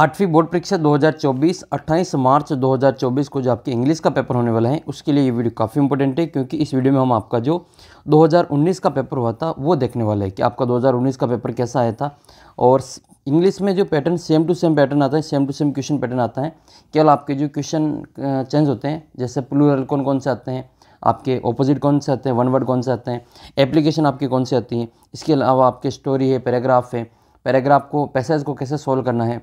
आठवीं बोर्ड परीक्षा 2024 28 मार्च 2024 को जो आपके इंग्लिश का पेपर होने वाला है उसके लिए ये वीडियो काफ़ी इंपॉर्टेंट है क्योंकि इस वीडियो में हम आपका जो 2019 का पेपर हुआ था वो देखने वाला है कि आपका 2019 का पेपर कैसा आया था और इंग्लिश में जो pattern same to same pattern आता है same to same question pattern आता है केवल आपके जो क्वेश्चन चेंज होते हैं जैसे प्लूरल कौन कौन से आते हैं आपके ऑपोजिट कौन से आते हैं वन वर्ड कौन से आते हैं एप्लीकेशन आपकी कौन सी आती है इसके अलावा आपके स्टोरी है पैराग्राफ है पैराग्राफ को पैसेज को कैसे सोल्व करना है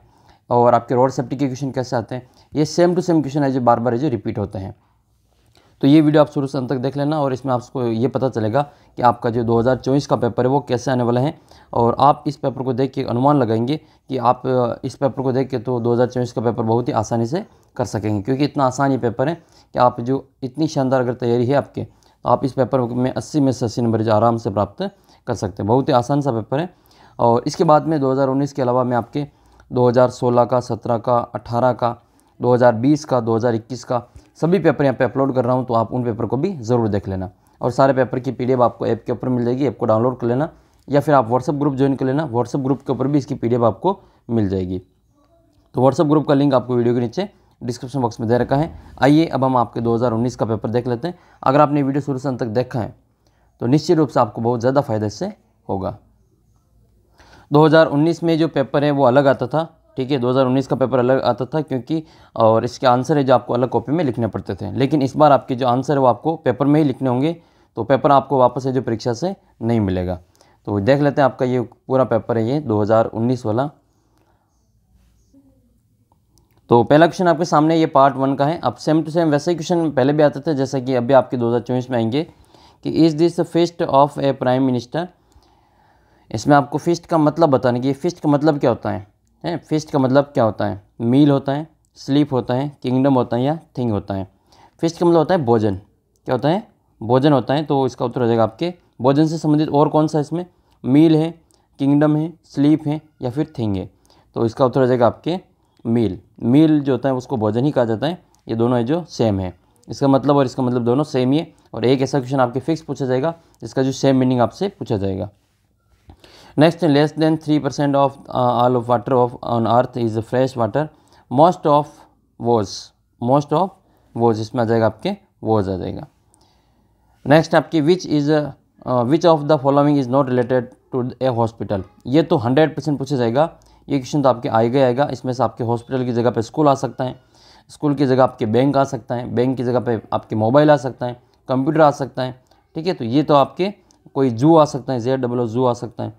और आपके रोड सेफ्टी के क्वेश्चन कैसे आते हैं ये सेम टू सेम क्वेश्चन है जो बार बार है जो रिपीट होते हैं तो ये वीडियो आप शुरू से अंत तक देख लेना और इसमें आपको ये पता चलेगा कि आपका जो 2024 का पेपर है वो कैसे आने वाला है और आप इस पेपर को देख के अनुमान लगाएंगे कि आप इस पेपर को देख के तो 2024 का पेपर बहुत ही आसानी से कर सकेंगे क्योंकि इतना आसान ये पेपर है कि आप जो इतनी शानदार अगर तैयारी है आपके तो आप इस पेपर में अस्सी में से अस्सी नंबर जो आराम से प्राप्त कर सकते हैं बहुत ही आसान सा पेपर है और इसके बाद में दो के अलावा मैं आपके 2016 का 17 का 18 का 2020 का 2021 का सभी पेपर यहाँ पे अपलोड कर रहा हूँ तो आप उन पेपर को भी ज़रूर देख लेना और सारे पेपर की पीडीएफ आपको ऐप के ऊपर मिल जाएगी ऐप को डाउनलोड कर लेना या फिर आप व्हाट्सअप ग्रुप ज्वाइन कर लेना व्हाट्सअप ग्रुप के ऊपर भी इसकी पी आपको मिल जाएगी तो व्हाट्सअप ग्रुप का लिंक आपको वीडियो के नीचे डिस्क्रिप्शन बॉक्स में दे रखा है आइए अब हम आपके 2019 का पेपर देख लेते हैं अगर आपने वीडियो शुरू से अंत तक देखा है तो निश्चित रूप से आपको बहुत ज़्यादा फायदा इससे होगा 2019 में जो पेपर है वो अलग आता था ठीक है 2019 का पेपर अलग आता था क्योंकि और इसके आंसर है जो आपको अलग कॉपी में लिखने पड़ते थे लेकिन इस बार आपके जो आंसर है वो आपको पेपर में ही लिखने होंगे तो पेपर आपको वापस है जो परीक्षा से नहीं मिलेगा तो देख लेते हैं आपका ये पूरा पेपर है ये दो वाला तो पहला क्वेश्चन आपके सामने ये पार्ट वन का है अब सेम टू सेम वैसे ही क्वेश्चन पहले भी आते थे जैसा कि अभी आपके दो में आएंगे कि is this feast of a prime minister इसमें आपको फिस्ट का मतलब बताने की फिस्ट का मतलब क्या होता है है फिस्ट का मतलब क्या होता है मील होता है स्लीप होता है किंगडम होता है या थिंग होता है फिस्ट का मतलब होता है भोजन क्या होता है भोजन होता है तो इसका उत्तर हो जाएगा आपके भोजन से संबंधित और कौन सा इसमें मील है किंगडम है स्लीप है या फिर थिंग है तो इसका उत्तर हो जाएगा आपके मील मील जो होता है उसको भोजन ही कहा जाता है ये दोनों है जो सेम है इसका मतलब और इसका मतलब दोनों सेम ही है और एक ऐसा क्वेश्चन आपके फिक्स पूछा जाएगा जिसका जो सेम मीनिंग आपसे पूछा जाएगा Next, less than 3 percent of uh, all of water of on earth is fresh water. Most of was, most of was इसमें आ जाएगा आपके was आ जाएगा नेक्स्ट आपकी which is which of the following is not related to a hospital ये तो hundred percent पूछा जाएगा ये क्वेश्चन तो आपके आएगा आएगा इसमें से आपके हॉस्पिटल की जगह पे स्कूल आ सकता है स्कूल की जगह आपके बैंक आ सकता है बैंक की जगह पे आपके मोबाइल आ सकता है कंप्यूटर आ सकता है ठीक है तो ये तो आपके कोई जू आ सकता है जेड डब्लो जू आ सकता है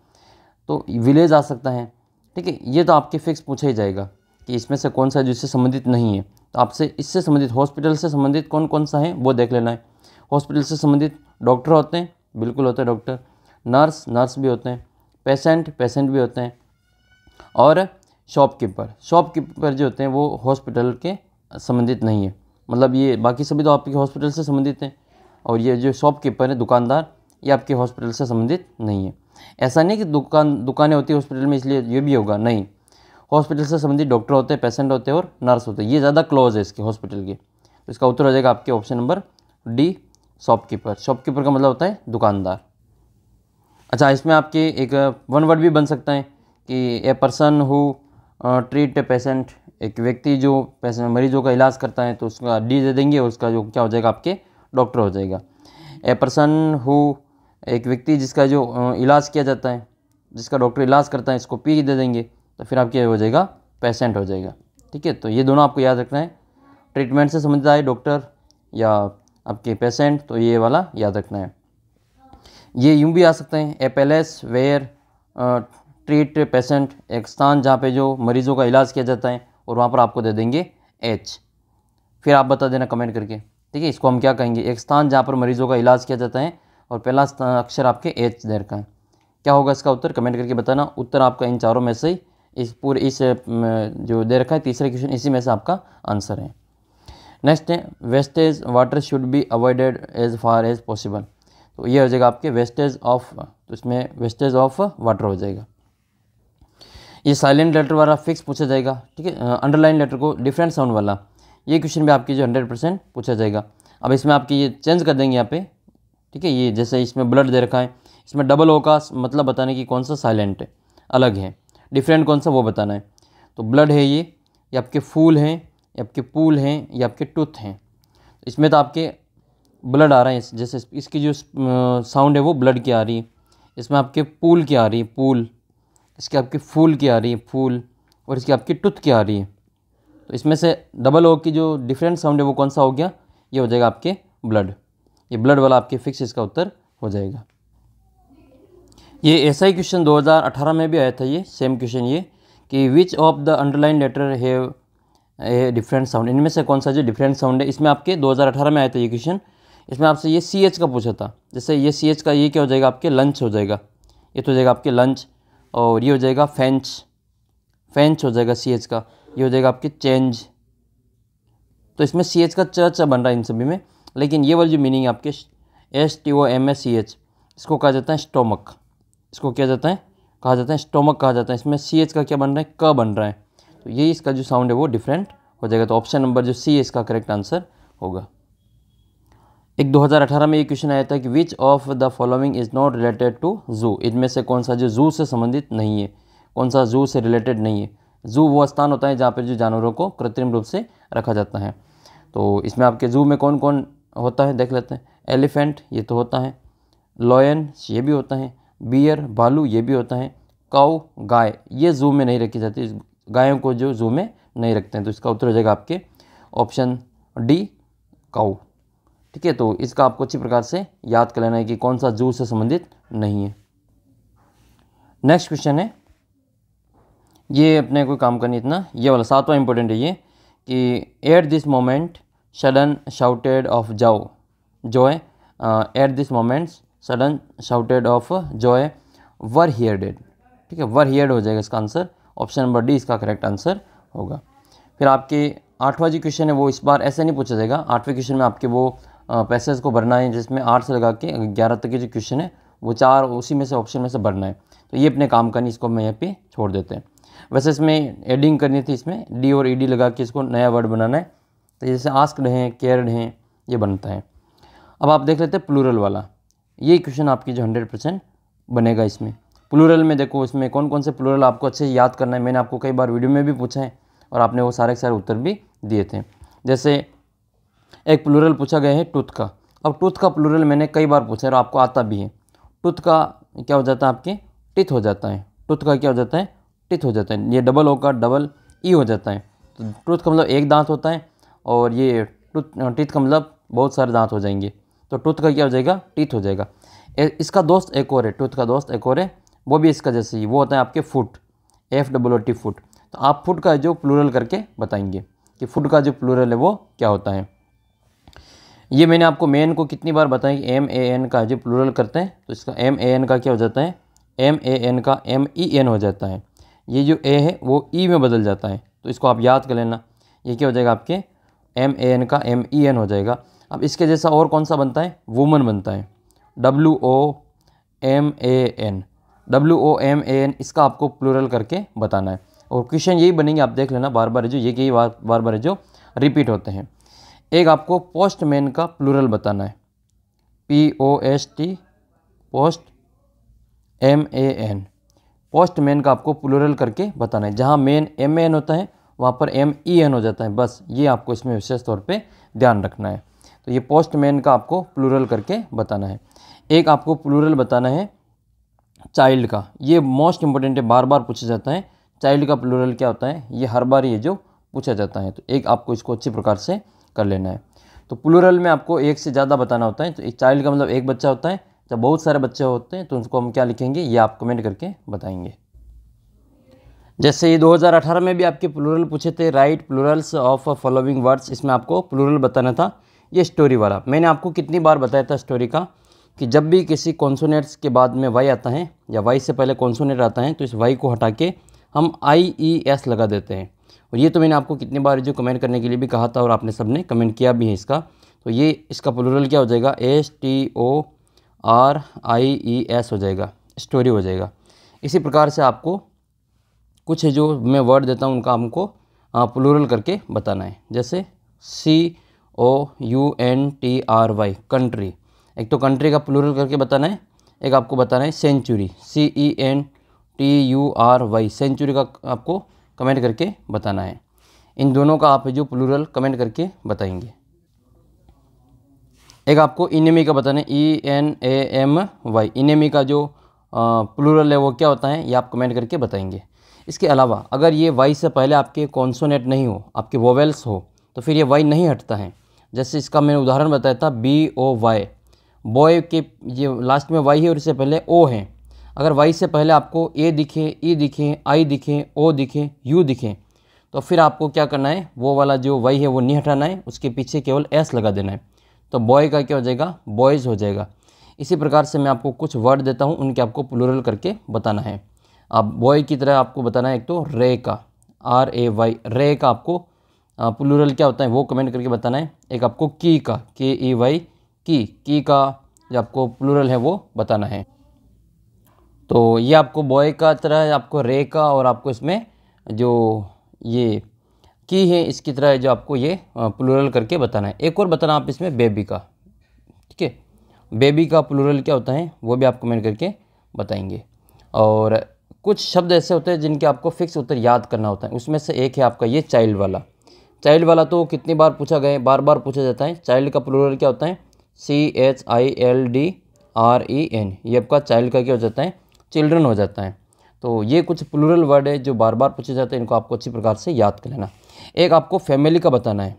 तो विलेज आ सकता है ठीक है ये तो आपके फिक्स पूछा ही जाएगा कि इसमें से कौन सा जिससे संबंधित नहीं है तो आपसे इससे संबंधित हॉस्पिटल से संबंधित कौन कौन सा है वो देख लेना है हॉस्पिटल से संबंधित डॉक्टर होते हैं बिल्कुल होते हैं डॉक्टर नर्स नर्स भी होते हैं पेशेंट पेशेंट भी होते हैं और शॉपकीपर शॉपकीपर जो होते हैं वो हॉस्पिटल के संबंधित नहीं है मतलब ये बाकी सभी तो आपके हॉस्पिटल से संबंधित हैं और ये जो शॉपकीपर है दुकानदार ये आपके हॉस्पिटल से संबंधित नहीं है ऐसा नहीं कि दुकान दुकानें होती है हॉस्पिटल में इसलिए ये भी होगा नहीं हॉस्पिटल से संबंधित डॉक्टर होते हैं पेशेंट होते हैं और नर्स होते हैं ये ज़्यादा क्लोज है इसके हॉस्पिटल के तो इसका उत्तर हो जाएगा आपके option number D shopkeeper shopkeeper का मतलब होता है दुकानदार अच्छा इसमें आपके एक वन वर्ड भी बन सकता है कि a person who treat a patient एक व्यक्ति जो पेशेंट मरीजों का इलाज करता है तो उसका डी दे देंगे उसका जो क्या हो जाएगा आपके डॉक्टर हो जाएगा ए पर्सन हु एक व्यक्ति जिसका जो इलाज किया जाता है जिसका डॉक्टर इलाज करता है इसको पी दे देंगे तो फिर आप क्या हो जाएगा पेशेंट हो जाएगा ठीक है तो ये दोनों आपको याद रखना है ट्रीटमेंट से समझता है डॉक्टर या आपके पेशेंट तो ये वाला याद रखना है ये यूँ भी आ सकते हैं a place where treat patient एक स्थान जहाँ पे जो मरीज़ों का इलाज किया जाता है और वहाँ पर आपको दे देंगे एच फिर आप बता देना कमेंट करके ठीक है इसको हम क्या कहेंगे एक स्थान जहाँ पर मरीज़ों का इलाज किया जाता है और पहला अक्षर आपके एच देर का है क्या होगा इसका उत्तर कमेंट करके बताना उत्तर आपका इन चारों में से ही इस पूरे इस जो दे रखा है तीसरे क्वेश्चन इसी में से आपका आंसर है नेक्स्ट है wastage water should be avoided as far as possible तो ये हो जाएगा आपके वेस्टेज ऑफ तो इसमें वेस्टेज ऑफ वाटर हो जाएगा ये साइलेंट लेटर वाला फिक्स पूछा जाएगा ठीक है अंडरलाइन लेटर को डिफरेंट साउंड वाला ये क्वेश्चन भी आपकी जो हंड्रेड परसेंट पूछा जाएगा अब इसमें आपकी ये चेंज कर देंगे यहाँ पे ठीक है ये जैसे इसमें ब्लड दे रखा है इसमें डबल ओ का मतलब बताने की कौन सा साइलेंट है अलग है डिफरेंट कौन सा वो बताना है तो ब्लड है ये ये आपके फूल हैं ये आपके पूल हैं ये आपके टूथ हैं तो इसमें तो आपके ब्लड आ रहे हैं जैसे इसकी जो साउंड है वो ब्लड की आ रही है इसमें आपके पूल की आ रही है पूल इसके आपके फूल की आ रही है फूल और इसकी आपकी टुथ की आ रही है तो इसमें से डबल ओ की जो डिफरेंट साउंड है वो कौन सा हो गया ये हो जाएगा आपके ब्लड ये ब्लड वाला आपके फिक्स इसका उत्तर हो जाएगा ये ऐसा ही क्वेश्चन 2018 में भी आया था ये सेम क्वेश्चन ये कि which of the underline letter have a different sound इनमें से कौन सा जो डिफरेंट साउंड है इसमें आपके 2018 में आया था ये क्वेश्चन इसमें आपसे ये सी एच का पूछा था जैसे ये सी एच का ये क्या हो जाएगा आपके लंच हो जाएगा ये तो हो जाएगा आपके लंच और ये हो जाएगा फेंच फेंच हो जाएगा सी एच का ये हो जाएगा आपके चेंज तो इसमें सी एच का चर्च बन रहा है इन सभी में लेकिन ये वाली जो मीनिंग आपके S T O M S C H इसको कहा जाता है स्टोमक इसको क्या जाता है कहा जाता है स्टोमक कहा जाता है इसमें सी एच का क्या बन रहा है क बन रहा है तो ये इसका जो साउंड है वो डिफरेंट हो जाएगा तो ऑप्शन नंबर जो सी है इसका करेक्ट आंसर होगा एक 2018 में ये क्वेश्चन आया था कि which of the following is not related to zoo इनमें से कौन सा जो जू से संबंधित नहीं है कौन सा जू से रिलेटेड नहीं है जू वो स्थान होता है जहाँ पर जो जानवरों को कृत्रिम रूप से रखा जाता है तो इसमें आपके जू में कौन कौन होता है देख लेते हैं एलिफेंट ये तो होता है लॉयन ये भी होता है बियर भालू ये भी होता है काऊ गाय ये जू में नहीं रखी जाती गायों को जो जू में नहीं रखते हैं तो इसका उत्तर हो जाएगा आपके ऑप्शन डी काऊ ठीक है तो इसका आपको अच्छी प्रकार से याद कर लेना है कि कौन सा जू से संबंधित नहीं है नेक्स्ट क्वेश्चन है ये अपने कोई काम करनी इतना ये वाला सातवां इंपॉर्टेंट है ये कि at this moment Sudden shouted of joy. Joy. Uh, at this sudden sudden shouted of joy. Were heard. ठीक है वर हियर्ड हो जाएगा इसका आंसर ऑप्शन नंबर डी इसका करेक्ट आंसर होगा फिर आपके आठवां जो क्वेश्चन है वो इस बार ऐसे नहीं पूछा जाएगा आठवें क्वेश्चन में आपके वो पैसेज uh, को भरना है जिसमें आठ से लगा के ग्यारह तक के जो क्वेश्चन है वो चार उसी में से ऑप्शन में से भरना है तो ये अपने काम का नहीं इसको मैं यहाँ पे छोड़ देते हैं वैसे इसमें एडिंग करनी थी इसमें डी और ई e डी लगा के इसको नया वर्ड बनाना है तो जैसे आस्कड हैं केयर्ड हैं ये बनता है अब आप देख लेते हैं प्लूरल वाला ये क्वेश्चन आपकी जो हंड्रेड परसेंट बनेगा इसमें प्लूरल में देखो इसमें कौन कौन से प्लूरल आपको अच्छे से याद करना है मैंने आपको कई बार वीडियो में भी पूछा है और आपने वो सारे के सारे उत्तर भी दिए थे जैसे एक प्लूरल पूछा गया है टूथ का अब टूथ का प्लूरल मैंने कई बार पूछा है और आपको आता भी है टूथ का क्या हो जाता है आपके टिथ हो जाता है टूथ का क्या हो जाता है टिथ हो जाता है ये डबल ओ का डबल ई हो जाता है तो टूथ का मतलब एक दांत होता है और ये टूथ टीथ का मतलब बहुत सारे दांत हो जाएंगे तो टूथ का क्या हो जाएगा टीथ हो जाएगा ए, इसका दोस्त एक और है टूथ का दोस्त एक और है वो भी इसका जैसे ही वो होता है आपके foot F double o T foot तो आप फुट का जो प्लूरल करके बताएंगे कि फुट का जो प्लूरल है वो क्या होता है ये मैंने आपको मेन को कितनी बार बताया कि एम ए एन का जो प्लूरल करते हैं तो इसका एम ए एन का क्या हो जाता है एम ए एन का एम ई एन हो जाता है ये जो ए है वो ई e में बदल जाता है तो इसको आप याद कर लेना ये क्या हो जाएगा आपके एम ए एन का एम ई एन हो जाएगा अब इसके जैसा और कौन सा बनता है वुमन बनता है W O M A N W O M A N इसका आपको प्लूरल करके बताना है और क्वेश्चन यही बनेंगे आप देख लेना बार बार जो ये यही बार बार बार जो रिपीट होते हैं एक आपको पोस्टमैन का प्लूरल बताना है P O S T post M A N postman का आपको प्लूरल करके बताना है जहाँ मेन एम ए एन होता है वहाँ पर एम ई एन हो जाता है बस ये आपको इसमें विशेष तौर पे ध्यान रखना है तो ये पोस्टमैन का आपको प्लूरल करके बताना है एक आपको प्लूरल बताना है चाइल्ड का ये मोस्ट इंपॉर्टेंट है बार बार पूछा जाता है चाइल्ड का प्लूरल क्या होता है ये हर बार ये जो पूछा जाता है तो एक आपको इसको अच्छी प्रकार से कर लेना है तो प्लूरल में आपको एक से ज़्यादा बताना होता है तो एक चाइल्ड का मतलब एक बच्चा होता है जब बहुत सारे बच्चे होते हैं तो उनको हम क्या लिखेंगे ये आप कमेंट करके बताएंगे जैसे ये 2018 में भी आपके प्लूरल पूछे थे right plurals of following words इसमें आपको प्लूरल बताना था ये स्टोरी वाला मैंने आपको कितनी बार बताया था स्टोरी का कि जब भी किसी कॉन्सोनेट्स के बाद में वाई आता है या वाई से पहले कॉन्सोनेट आता है तो इस वाई को हटा के हम आई ई एस लगा देते हैं और ये तो मैंने आपको कितनी बार जो कमेंट करने के लिए भी कहा था और आपने सब ने कमेंट किया भी है इसका तो ये इसका प्लूरल क्या हो जाएगा S T O R I E S हो जाएगा स्टोरी हो जाएगा इसी प्रकार से आपको कुछ है जो मैं वर्ड देता हूँ उनका हमको प्लूरल करके बताना है जैसे C O U N T R Y country एक तो कंट्री का प्लूरल करके बताना है एक आपको बताना है century C E N T U R Y century का आपको कमेंट करके बताना है इन दोनों का आप जो प्लूरल कमेंट करके बताएंगे एक आपको इनेमी का बताना है E N A M Y enemy का जो प्लूरल है वो क्या होता है ये आप कमेंट करके बताएंगे इसके अलावा अगर ये वाई से पहले आपके कॉन्सोनेट नहीं हो आपके वोवेल्स हो तो फिर ये वाई नहीं हटता है जैसे इसका मैंने उदाहरण बताया था बी ओ वाई बॉय के ये लास्ट में वाई है और इससे पहले ओ है अगर वाई से पहले आपको ए दिखे ई दिखे आई दिखे ओ दिखे यू दिखे तो फिर आपको क्या करना है वो वाला जो वाई है वो नहीं हटाना है उसके पीछे केवल एस लगा देना है तो बॉय का क्या हो जाएगा बॉयज़ हो जाएगा इसी प्रकार से मैं आपको कुछ वर्ड देता हूँ उनके आपको प्लूरल करके बताना है आप बॉय की तरह आपको बताना है एक तो रे का आर ए वाई रे का आपको प्लूरल क्या होता है वो कमेंट करके बताना है एक आपको की का के ई वाई की की का जो आपको प्लूरल है वो बताना है तो ये आपको बॉय का तरह आपको रे का और आपको इसमें जो ये की है इसकी तरह जो आपको ये प्लूरल करके बताना है एक और बताना आप इसमें बेबी का ठीक है बेबी का प्लूरल क्या होता है वो भी आप कमेंट करके बताएंगे और कुछ शब्द ऐसे होते हैं जिनके आपको फिक्स उत्तर याद करना होता है उसमें से एक है आपका ये चाइल्ड वाला चाइल्ड वाला तो कितनी बार पूछा गया बार बार पूछा जाता है चाइल्ड का प्लूरल क्या होता है C H I L D R E N ये आपका चाइल्ड का क्या हो जाता है चिल्ड्रन हो जाता है तो ये कुछ प्लूरल वर्ड है जो बार बार पूछे जाते हैं इनको आपको अच्छी प्रकार से याद कर लेना एक आपको फैमिली का बताना है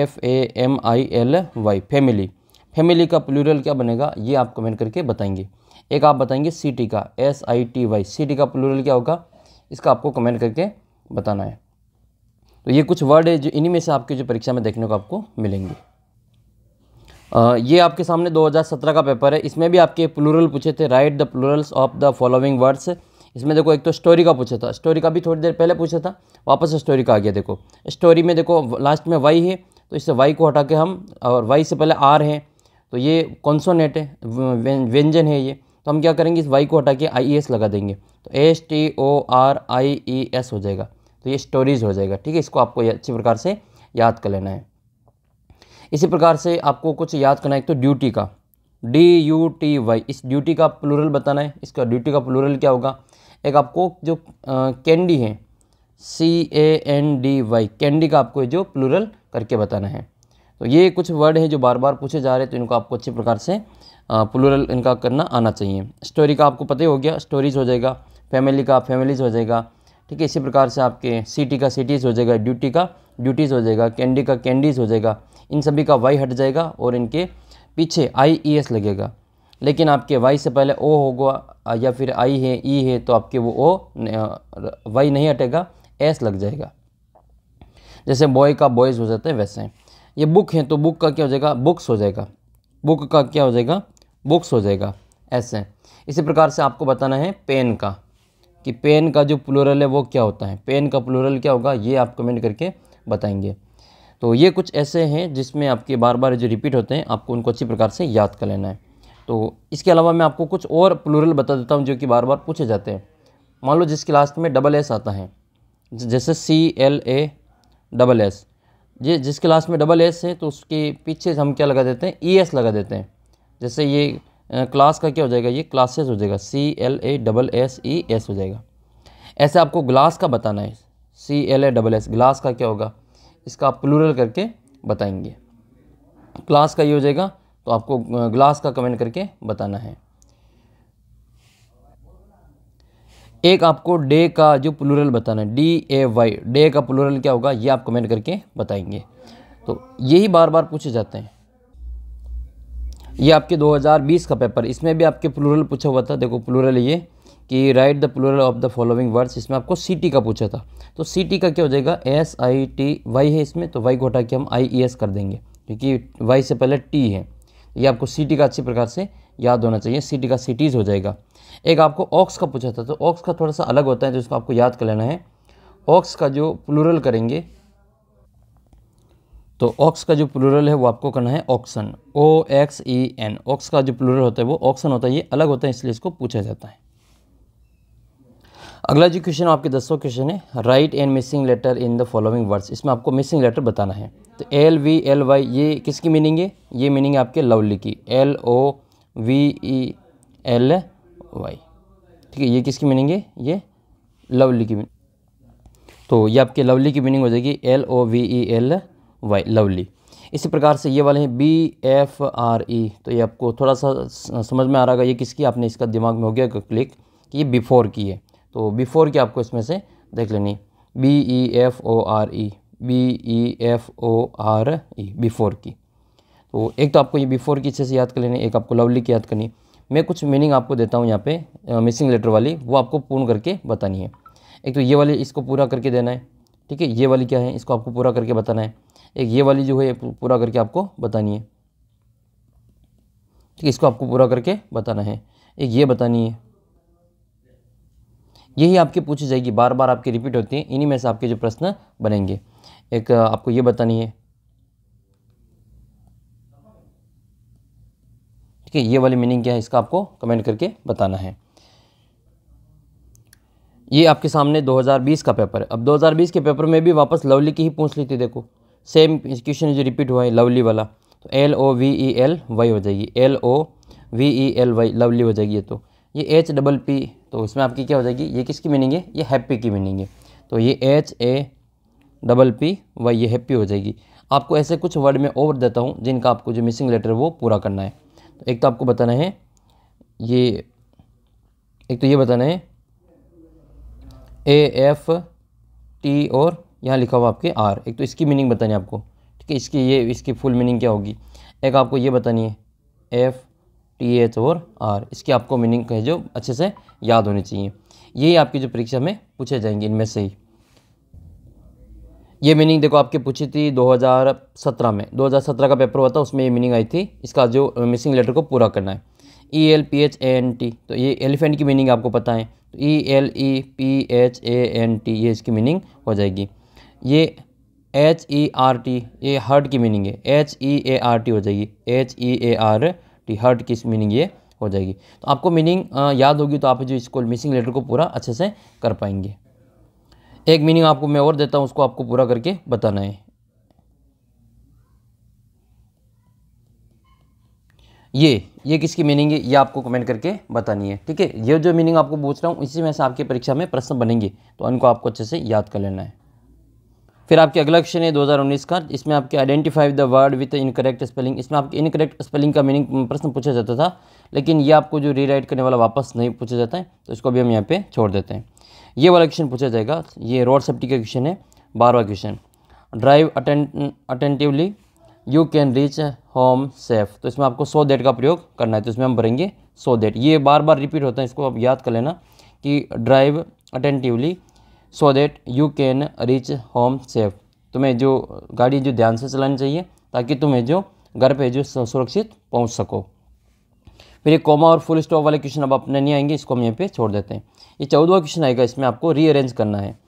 F A M I L Y family family का प्लूरल क्या बनेगा ये आप कमेंट करके बताएंगे एक आप बताएंगे सी टी का S I T Y city का प्लूरल क्या होगा इसका आपको कमेंट करके बताना है तो ये कुछ वर्ड है जो इन्हीं में से आपकी जो परीक्षा में देखने को आपको मिलेंगे आ, ये आपके सामने 2017 का पेपर है इसमें भी आपके प्लूरल पूछे थे right the plurals of the following words इसमें देखो एक तो स्टोरी का पूछा था स्टोरी का भी थोड़ी देर पहले पूछा था वापस स्टोरी का आ गया देखो स्टोरी में देखो लास्ट में वाई है तो इससे वाई को हटा के हम और वाई से पहले आर हैं तो ये कौनसोनेट है व्यंजन है ये तो हम क्या करेंगे इस वाई को हटा के आई एस e लगा देंगे तो S T O R I E S हो जाएगा तो ये स्टोरेज हो जाएगा ठीक है इसको आपको अच्छी प्रकार से याद कर लेना है इसी प्रकार से आपको कुछ याद करना है एक तो ड्यूटी का डी यू टी वाई इस ड्यूटी का प्लूरल बताना है इसका ड्यूटी का प्लूरल क्या होगा एक आपको जो कैंडी है C A N D Y candy का आपको जो प्लूरल करके बताना है तो ये कुछ वर्ड हैं जो बार बार पूछे जा रहे हैं तो इनको आपको अच्छी प्रकार से प्लूरल इनका करना आना चाहिए स्टोरी का आपको पता ही हो गया स्टोरीज हो जाएगा फैमिली का फैमिलीज हो जाएगा ठीक है इसी प्रकार से आपके सिटी का सिटीज़ हो जाएगा ड्यूटी का ड्यूटीज़ हो जाएगा कैंडी का कैंडीज़ हो जाएगा इन सभी का वाई हट जाएगा और इनके पीछे आई ई एस लगेगा लेकिन आपके वाई से पहले ओ होगा या फिर आई है ई e है तो आपके वो ओ वाई नहीं हटेगा एस लग जाएगा जैसे बॉय का बॉयज़ हो जाते हैं वैसे ये बुक है तो बुक का क्या हो जाएगा बुक्स हो जाएगा बुक का क्या हो जाएगा बुक्स हो जाएगा ऐसे इसी प्रकार से आपको बताना है पेन का कि पेन का जो प्लूरल है वो क्या होता है पेन का प्लूरल क्या होगा ये आप कमेंट करके बताएंगे तो ये कुछ ऐसे हैं जिसमें आपके बार बार जो रिपीट होते हैं आपको उनको अच्छी प्रकार से याद कर लेना है तो इसके अलावा मैं आपको कुछ और प्लूरल बता देता हूँ जो कि बार बार पूछे जाते हैं मान लो जिसके लास्ट में डबल एस आता है जैसे C L A double S ये जिसके लास्ट में डबल एस है तो उसके पीछे हम क्या लगा देते हैं ई एस लगा देते हैं जैसे ये क्लास का क्या हो जाएगा ये क्लासेस हो जाएगा C L A double S E S हो जाएगा ऐसे आपको ग्लास का बताना है C L A double S glass का क्या होगा इसका आप प्लूरल करके बताएंगे क्लास का ये हो जाएगा तो आपको ग्लास का कमेंट करके बताना है एक आपको डे का जो प्लूरल बताना है डी ए वाई डे का प्लूरल क्या होगा ये आप कमेंट करके बताएंगे तो यही बार बार पूछे जाते हैं ये आपके 2020 का पेपर इसमें भी आपके प्लूरल पूछा हुआ था देखो प्लूरल ये कि write the plural of the following words इसमें आपको सी का पूछा था तो सी का क्या हो जाएगा एस आई टी वाई है इसमें तो वाई को हटा के हम आई ई एस कर देंगे क्योंकि वाई से पहले टी है ये आपको सी का अच्छी प्रकार से याद होना चाहिए सी का सिटीज़ हो जाएगा एक आपको ऑक्स का पूछा था तो ऑक्स का थोड़ा सा अलग होता है तो इसको आपको याद कर लेना है ऑक्स का जो प्लूरल करेंगे तो ऑक्स का जो प्लूरल है वो आपको करना है oxen O X E N ox का जो प्लूरल होता है वो ऑक्सन होता है ये अलग होता है इसलिए इसको पूछा जाता है अगला जो क्वेश्चन आपके दसवा क्वेश्चन है write and missing letter in the following words इसमें आपको मिसिंग लेटर बताना है तो एल वी एल वाई ये किसकी मीनिंग है ये मीनिंग है आपके लवली की L O V E L Y ठीक है ये किसकी मीनिंग है ये लवली की तो ये आपके लवली की मीनिंग हो जाएगी L O V E L Y lovely इसी प्रकार से ये वाले हैं बी एफ आर ई तो ये आपको थोड़ा सा समझ में आ रहा होगा ये किसकी आपने इसका दिमाग में हो गया क्लिक कि ये बिफ़ोर की है तो बिफ़ोर की आपको इसमें से देख लेनी B E F O R E B E F O R E before की तो एक तो आपको ये बिफ़ोर की अच्छे से याद कर लेनी एक आपको लवली की याद करनी मैं कुछ मीनिंग आपको देता हूँ यहाँ पे मिसिंग लेटर वाली वो आपको पूर्ण करके बतानी है एक तो ये वाली इसको पूरा करके देना है ठीक है ये वाली क्या है इसको आपको पूरा करके बताना है एक ये वाली जो है पूरा करके आपको बतानी है ठीक है इसको आपको पूरा करके बताना है एक ये बतानी है यही आपके पूछी जाएगी बार बार आपके रिपीट होती हैं इन्हीं में से आपके जो प्रश्न बनेंगे एक आपको ये बतानी है ठीक है ये वाली मीनिंग क्या है इसका आपको कमेंट करके बताना है ये आपके सामने 2020 का पेपर है अब 2020 के पेपर में भी वापस लवली की ही पूछ ली थी देखो सेम क्वेश्चन जो रिपीट हुआ है लवली वाला तो L O V E L Y हो जाएगी L O V E L Y lovely हो जाएगी ये तो ये एच डबल पी तो इसमें आपकी क्या हो जाएगी ये किसकी मीनिंग है ये हैप्पी की मीनिंग है तो ये H A double P Y ये हैप्पी हो जाएगी आपको ऐसे कुछ वर्ड में और देता हूँ जिनका आपको जो मिसिंग लेटर वो पूरा करना है तो एक तो आपको बताना है ये एक तो ये बताना है ए एफ टी और यहाँ लिखा हुआ आपके आर एक तो इसकी मीनिंग बतानी है आपको ठीक है इसकी ये इसकी फुल मीनिंग क्या होगी एक आपको ये बतानी है एफ़ टी एच और आर इसकी आपको मीनिंग कहे जो अच्छे से याद होनी चाहिए यही आपकी जो परीक्षा में पूछे जाएंगे इनमें से ही ये मीनिंग देखो आपकी पूछी थी 2017 में 2017 का पेपर हुआ था उसमें ये मीनिंग आई थी इसका जो मिसिंग लेटर को पूरा करना है E L P H A N T तो ये एलिफेंट की मीनिंग आपको पता है E L E P H A N T ये इसकी मीनिंग हो जाएगी ये एच ई आर टी ये हर्ट की मीनिंग है H E A R T हो जाएगी H E A R T heart की मीनिंग ये हो जाएगी तो आपको मीनिंग याद होगी तो आप जो इसको मिसिंग लेटर को पूरा अच्छे से कर पाएंगे एक मीनिंग आपको मैं और देता हूँ उसको आपको पूरा करके बताना है ये ये किसकी मीनिंग है ये आपको कमेंट करके बतानी है ठीक है ये जो मीनिंग आपको पूछ रहा हूँ इसी में से आपकी परीक्षा में प्रश्न बनेंगे तो उनको आपको अच्छे से याद कर लेना है फिर आपके अगला क्वेश्चन है 2019 का इसमें आपके identify the word with incorrect spelling इसमें आपके इनकरेक्ट स्पेलिंग का मीनिंग प्रश्न पूछा जाता था लेकिन ये आपको जो रीराइट करने वाला वापस नहीं पूछा जाता है तो इसको भी हम यहाँ पे छोड़ देते हैं ये वाला क्वेश्चन पूछा जाएगा ये रोड सेफ्टी का क्वेश्चन है बारहवा question drive attentively you can reach home safe तो इसमें आपको सो डेट का प्रयोग करना है तो इसमें हम भरेंगे सो डेट ये बार बार रिपीट होता है इसको आप याद कर लेना कि drive attentively so that you can reach home safe तुम्हें जो गाड़ी जो ध्यान से चलानी चाहिए ताकि तुम्हें जो घर पे जो सुरक्षित पहुंच सको फिर ये कोमा और फुल स्टॉप वाले क्वेश्चन अब अपने नहीं आएंगे इसको हम यहाँ पे छोड़ देते हैं ये चौदहवा क्वेश्चन आएगा इसमें आपको रीअरेंज करना है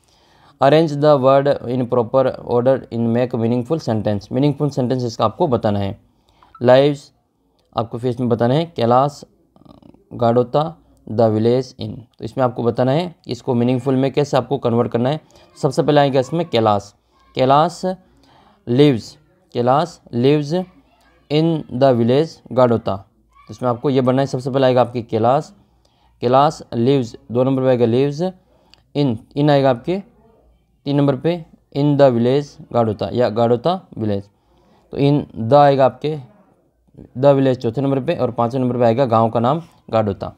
arrange the word in proper order in make meaningful sentence meaningful sentence इसका आपको बताना है लाइव्स आपको फिर इसमें बताना है Kailash Gadota the village in तो इसमें आपको बताना है इसको मीनिंगफुल में कैसे आपको कन्वर्ट करना है सबसे पहले आएगा इसमें Kailash Kailash lives Kailash lives in the village Gadota तो इसमें आपको ये बनना है सबसे पहले आएगा आपके कैलाश कैलाश लिव्स दो नंबर पर आएगा लिव्स इन इन आएगा आपके तीन नंबर पे इन द विलेज गाडोता या गाडोता विलेज तो इन द आएगा आपके द विलेज चौथे नंबर पे और पाँचवें नंबर पे आएगा गांव का नाम गाडोता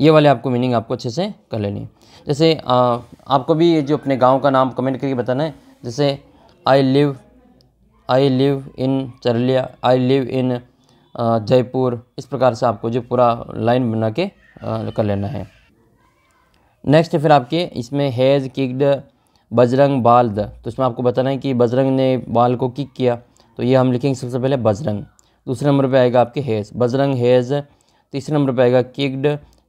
ये वाले आपको मीनिंग आपको अच्छे से कर लेनी है जैसे आ, आपको भी ये जो अपने गांव का नाम कमेंट करके बताना है जैसे I live I live in Charliya I live in Jaipur इस प्रकार से आपको जो पूरा लाइन बना के आ, कर लेना है नेक्स्ट फिर आपके इसमें हैज़ किक्ड बजरंग बाल द तो इसमें आपको बताना है कि बजरंग ने बाल को किक किया तो ये हम लिखेंगे सबसे पहले बजरंग दूसरे नंबर पे आएगा आपके हैज़ बजरंग हैज़ तीसरे नंबर पे आएगा किक्ड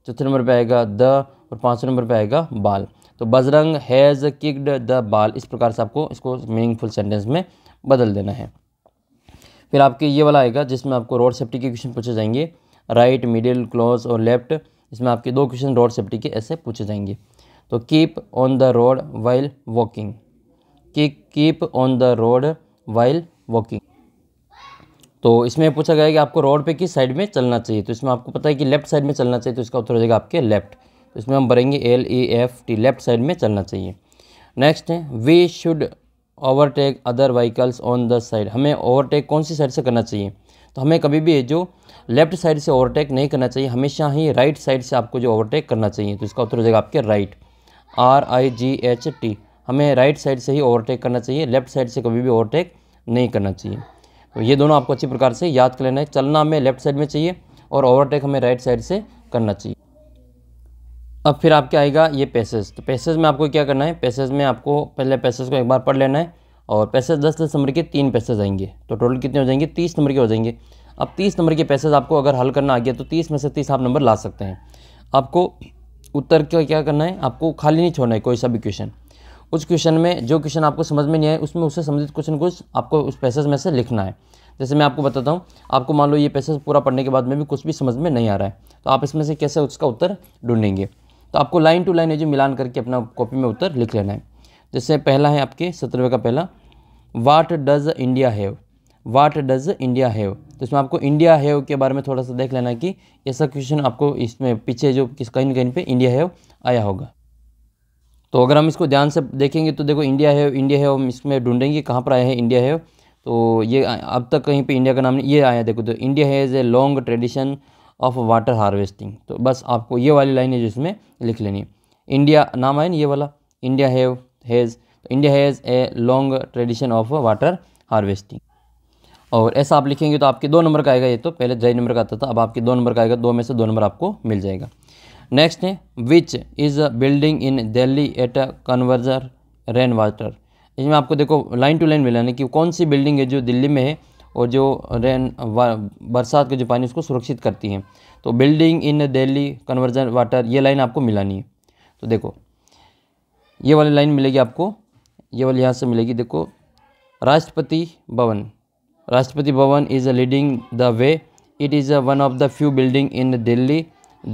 चौथे नंबर पे आएगा द और पाँचवें नंबर पे आएगा बाल तो बजरंग हैज़ किक्ड द बाल इस प्रकार से आपको इसको मीनिंगफुल सेंटेंस में बदल देना है फिर आपके ये वाला आएगा जिसमें आपको रोड सेफ्टी के क्वेश्चन पूछे जाएंगे राइट मिडिल क्लोज और लेफ्ट इसमें आपके दो क्वेश्चन रोड सेफ्टी के ऐसे पूछे जाएंगे तो keep on the road while walking keep on the road while walking तो इसमें पूछा गया है कि आपको रोड पे किस साइड में चलना चाहिए तो इसमें आपको पता है कि लेफ्ट साइड में चलना चाहिए तो इसका उत्तर हो जाएगा आपके लेफ्ट तो इसमें हम भरेंगे L E F T left side में चलना चाहिए नेक्स्ट है we should overtake other vehicles on the side हमें ओवरटेक कौन सी साइड से करना चाहिए तो हमें कभी भी जो लेफ्ट साइड से ओवरटेक नहीं करना चाहिए हमेशा ही राइट साइड से आपको जो ओवरटेक करना चाहिए तो इसका उत्तर हो जाएगा आपके right R I G H T हमें राइट साइड से ही ओवरटेक करना चाहिए लेफ्ट साइड से कभी भी ओवरटेक नहीं करना चाहिए तो ये दोनों आपको अच्छी प्रकार से याद कर लेना है चलना हमें लेफ्ट साइड में चाहिए और ओवरटेक हमें राइट साइड से करना चाहिए अब फिर आपके आएगा ये पैसेज तो पैसेज में आपको क्या करना है पैसेज में आपको पहले पैसेज को एक बार पढ़ लेना है और पैसेज दस दस नंबर के तीन पैसेज आएंगे तो टोटल कितने हो जाएंगे तीस नंबर के हो जाएंगे अब तीस नंबर के पैसेज आपको अगर हल करना आ गया तो तीस में से तीस आप नंबर ला सकते हैं आपको उत्तर का क्या करना है आपको खाली नहीं छोड़ना है कोई सा भी क्वेश्चन उस क्वेश्चन में जो क्वेश्चन आपको समझ में नहीं आए उसमें उससे संबंधित कुछ ना कुछ आपको उस पैसेज में से लिखना है जैसे मैं आपको बताता हूँ आपको मान लो ये पैसेज पूरा पढ़ने के बाद में भी कुछ भी समझ में नहीं आ रहा है तो आप इसमें से कैसे उसका उत्तर ढूंढेंगे तो आपको लाइन टू लाइन ये जो मिलान करके अपना कॉपी में उत्तर लिख लेना है जैसे पहला है आपके सत्रहवें का पहला what does India have what does India have तो इसमें आपको इंडिया हैव के बारे में थोड़ा सा देख लेना कि ऐसा क्वेश्चन आपको इसमें पीछे जो किस कहीं कहीं पर इंडिया हैव आया होगा तो अगर हम इसको ध्यान से देखेंगे तो देखो इंडिया है इंडिया है हम इसमें ढूंढेंगे कहाँ पर आया है इंडिया है तो ये अब तक कहीं पे इंडिया का नाम नहीं ये आया देखो तो India has a long tradition of water harvesting तो बस आपको ये वाली लाइन है जो इसमें लिख लेनी है इंडिया नाम आए ना ये वाला इंडिया हैव हैज़ तो India has a long tradition of water harvesting और ऐसा आप लिखेंगे तो आपके दो नंबर का आएगा ये तो पहले ढाई नंबर का आता था अब आपके दो नंबर का आएगा दो में से दो नंबर आपको मिल जाएगा next which is a building in Delhi at a conserver rain water इसमें आपको देखो लाइन टू लाइन मिलाना कि कौन सी बिल्डिंग है जो दिल्ली में है और जो रेन बरसात का जो पानी उसको सुरक्षित करती है तो building in Delhi conversion water ये लाइन आपको मिलानी है तो देखो ये वाली लाइन मिलेगी आपको ये वाली यहाँ से मिलेगी देखो राष्ट्रपति Bhavan Rashtrapati Bhavan is a leading the way it is a one of the few building in Delhi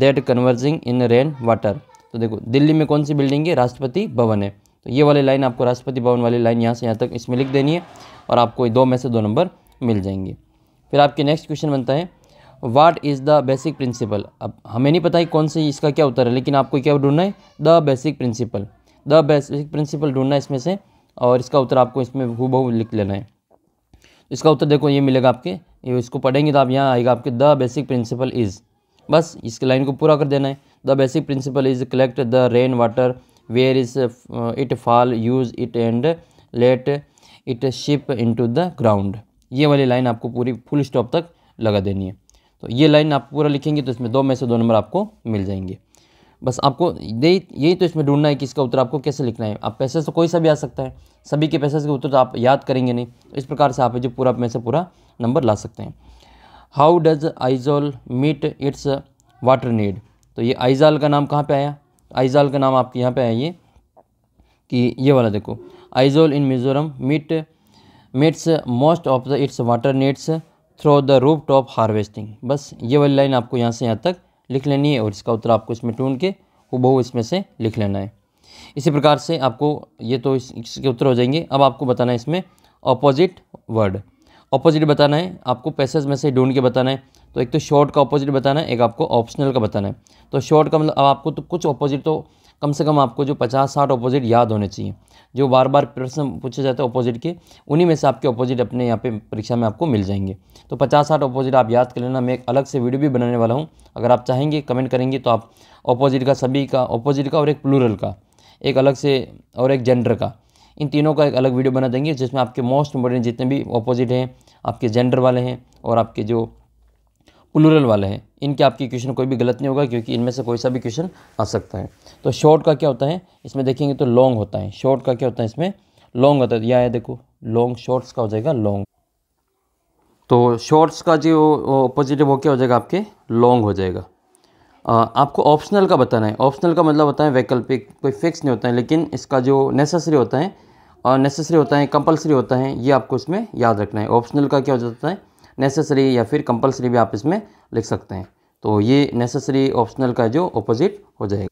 that converging in rain water तो देखो दिल्ली में कौन सी बिल्डिंग है राष्ट्रपति भवन है तो ये वाली लाइन आपको राष्ट्रपति भवन वाली लाइन यहाँ से यहाँ तक इसमें लिख देनी है और आपको दो में से दो नंबर मिल जाएंगे फिर आपके नेक्स्ट क्वेश्चन बनता है what is the basic principle अब हमें नहीं पता है कौन सी इसका क्या उत्तर है लेकिन आपको क्या ढूंढना है the basic principle the basic principle ढूंढना है इसमें से और इसका उत्तर आपको इसमें हु लिख लेना है इसका उत्तर देखो ये मिलेगा आपके ये इसको पढ़ेंगे तो आप यहाँ आएगा आपके द बेसिक प्रिंसिपल इज़ बस इस लाइन को पूरा कर देना है the basic principle is collect the rain water where is it fall use it and let it seep to the ground ये वाली लाइन आपको पूरी फुल स्टॉप तक लगा देनी है तो ये लाइन आप पूरा लिखेंगे तो इसमें दो में से दो नंबर आपको मिल जाएंगे बस आपको यही तो इसमें ढूंढना है कि इसका उत्तर आपको कैसे लिखना है आप पैसे से कोई सा भी आ सकता है सभी के पैसे के उत्तर तो आप याद करेंगे नहीं इस प्रकार से आप जो पूरा में से पूरा नंबर ला सकते हैं how does Aizawl meet its water need तो ये आइजाल का नाम कहाँ पे आया आइजाल का नाम आपके यहाँ पे आया ये कि ये वाला देखो Aizawl in Mizoram meet meets most of the its water needs through the roof top harvesting बस ये वाली लाइन आपको यहाँ से यहाँ तक लिख लेनी है और इसका उत्तर आपको इसमें ढूंढ के बहु इसमें से लिख लेना है इसी प्रकार से आपको ये तो इस, इसके उत्तर हो जाएंगे अब आपको बताना है इसमें अपोजिट वर्ड ऑपोजिट बताना है आपको पैसेज में से ढूंढ के बताना है तो एक तो शॉर्ट का ऑपोजिट बताना है एक आपको ऑप्शनल का बताना है तो शॉर्ट का मतलब अब आपको तो कुछ ऑपोजिट तो कम से कम आपको जो पचास साठ ऑपोजिट याद होने चाहिए जो बार बार प्रश्न पूछे जाते हैं ऑपोजिट के उन्हीं में से आपके ऑपोजिट अपने यहाँ पे परीक्षा में आपको मिल जाएंगे तो पचास साठ ऑपोजिट आप याद कर लेना मैं एक अलग से वीडियो भी बनाने वाला हूँ अगर आप चाहेंगे कमेंट करेंगे तो आप ऑपोजिट का सभी का ऑपोजिट का और एक प्लूरल का एक अलग से और एक जेंडर का इन तीनों का एक अलग वीडियो बना देंगे जिसमें आपके मोस्ट इंपॉर्टेंट जितने भी ऑपोजिट हैं आपके जेंडर वाले हैं और आपके जो प्लूरल वाले हैं इनके आपके क्वेश्चन कोई भी गलत नहीं होगा क्योंकि इनमें से कोई सा भी क्वेश्चन आ सकता है तो शॉर्ट का क्या होता है इसमें देखेंगे तो लॉन्ग होता है शॉर्ट का क्या होता है इसमें लॉन्ग होता है या है देखो लॉन्ग शॉर्ट्स का हो जाएगा लॉन्ग तो शॉर्ट्स का जो ऑपोजिटिव वो क्या हो जाएगा आपके लॉन्ग हो जाएगा आ, आपको ऑप्शनल का बताना है ऑप्शनल का मतलब होता है वैकल्पिक कोई फिक्स नहीं होता है लेकिन इसका जो नेसेसरी होता है नेसेसरी होता है कंपलसरी होता है ये आपको इसमें याद रखना है ऑप्शनल का क्या हो जाता है नेसेसरी या फिर कंपलसरी भी आप इसमें लिख सकते हैं तो ये नेसेसरी ऑप्शनल का जो ऑपोजिट हो जाएगा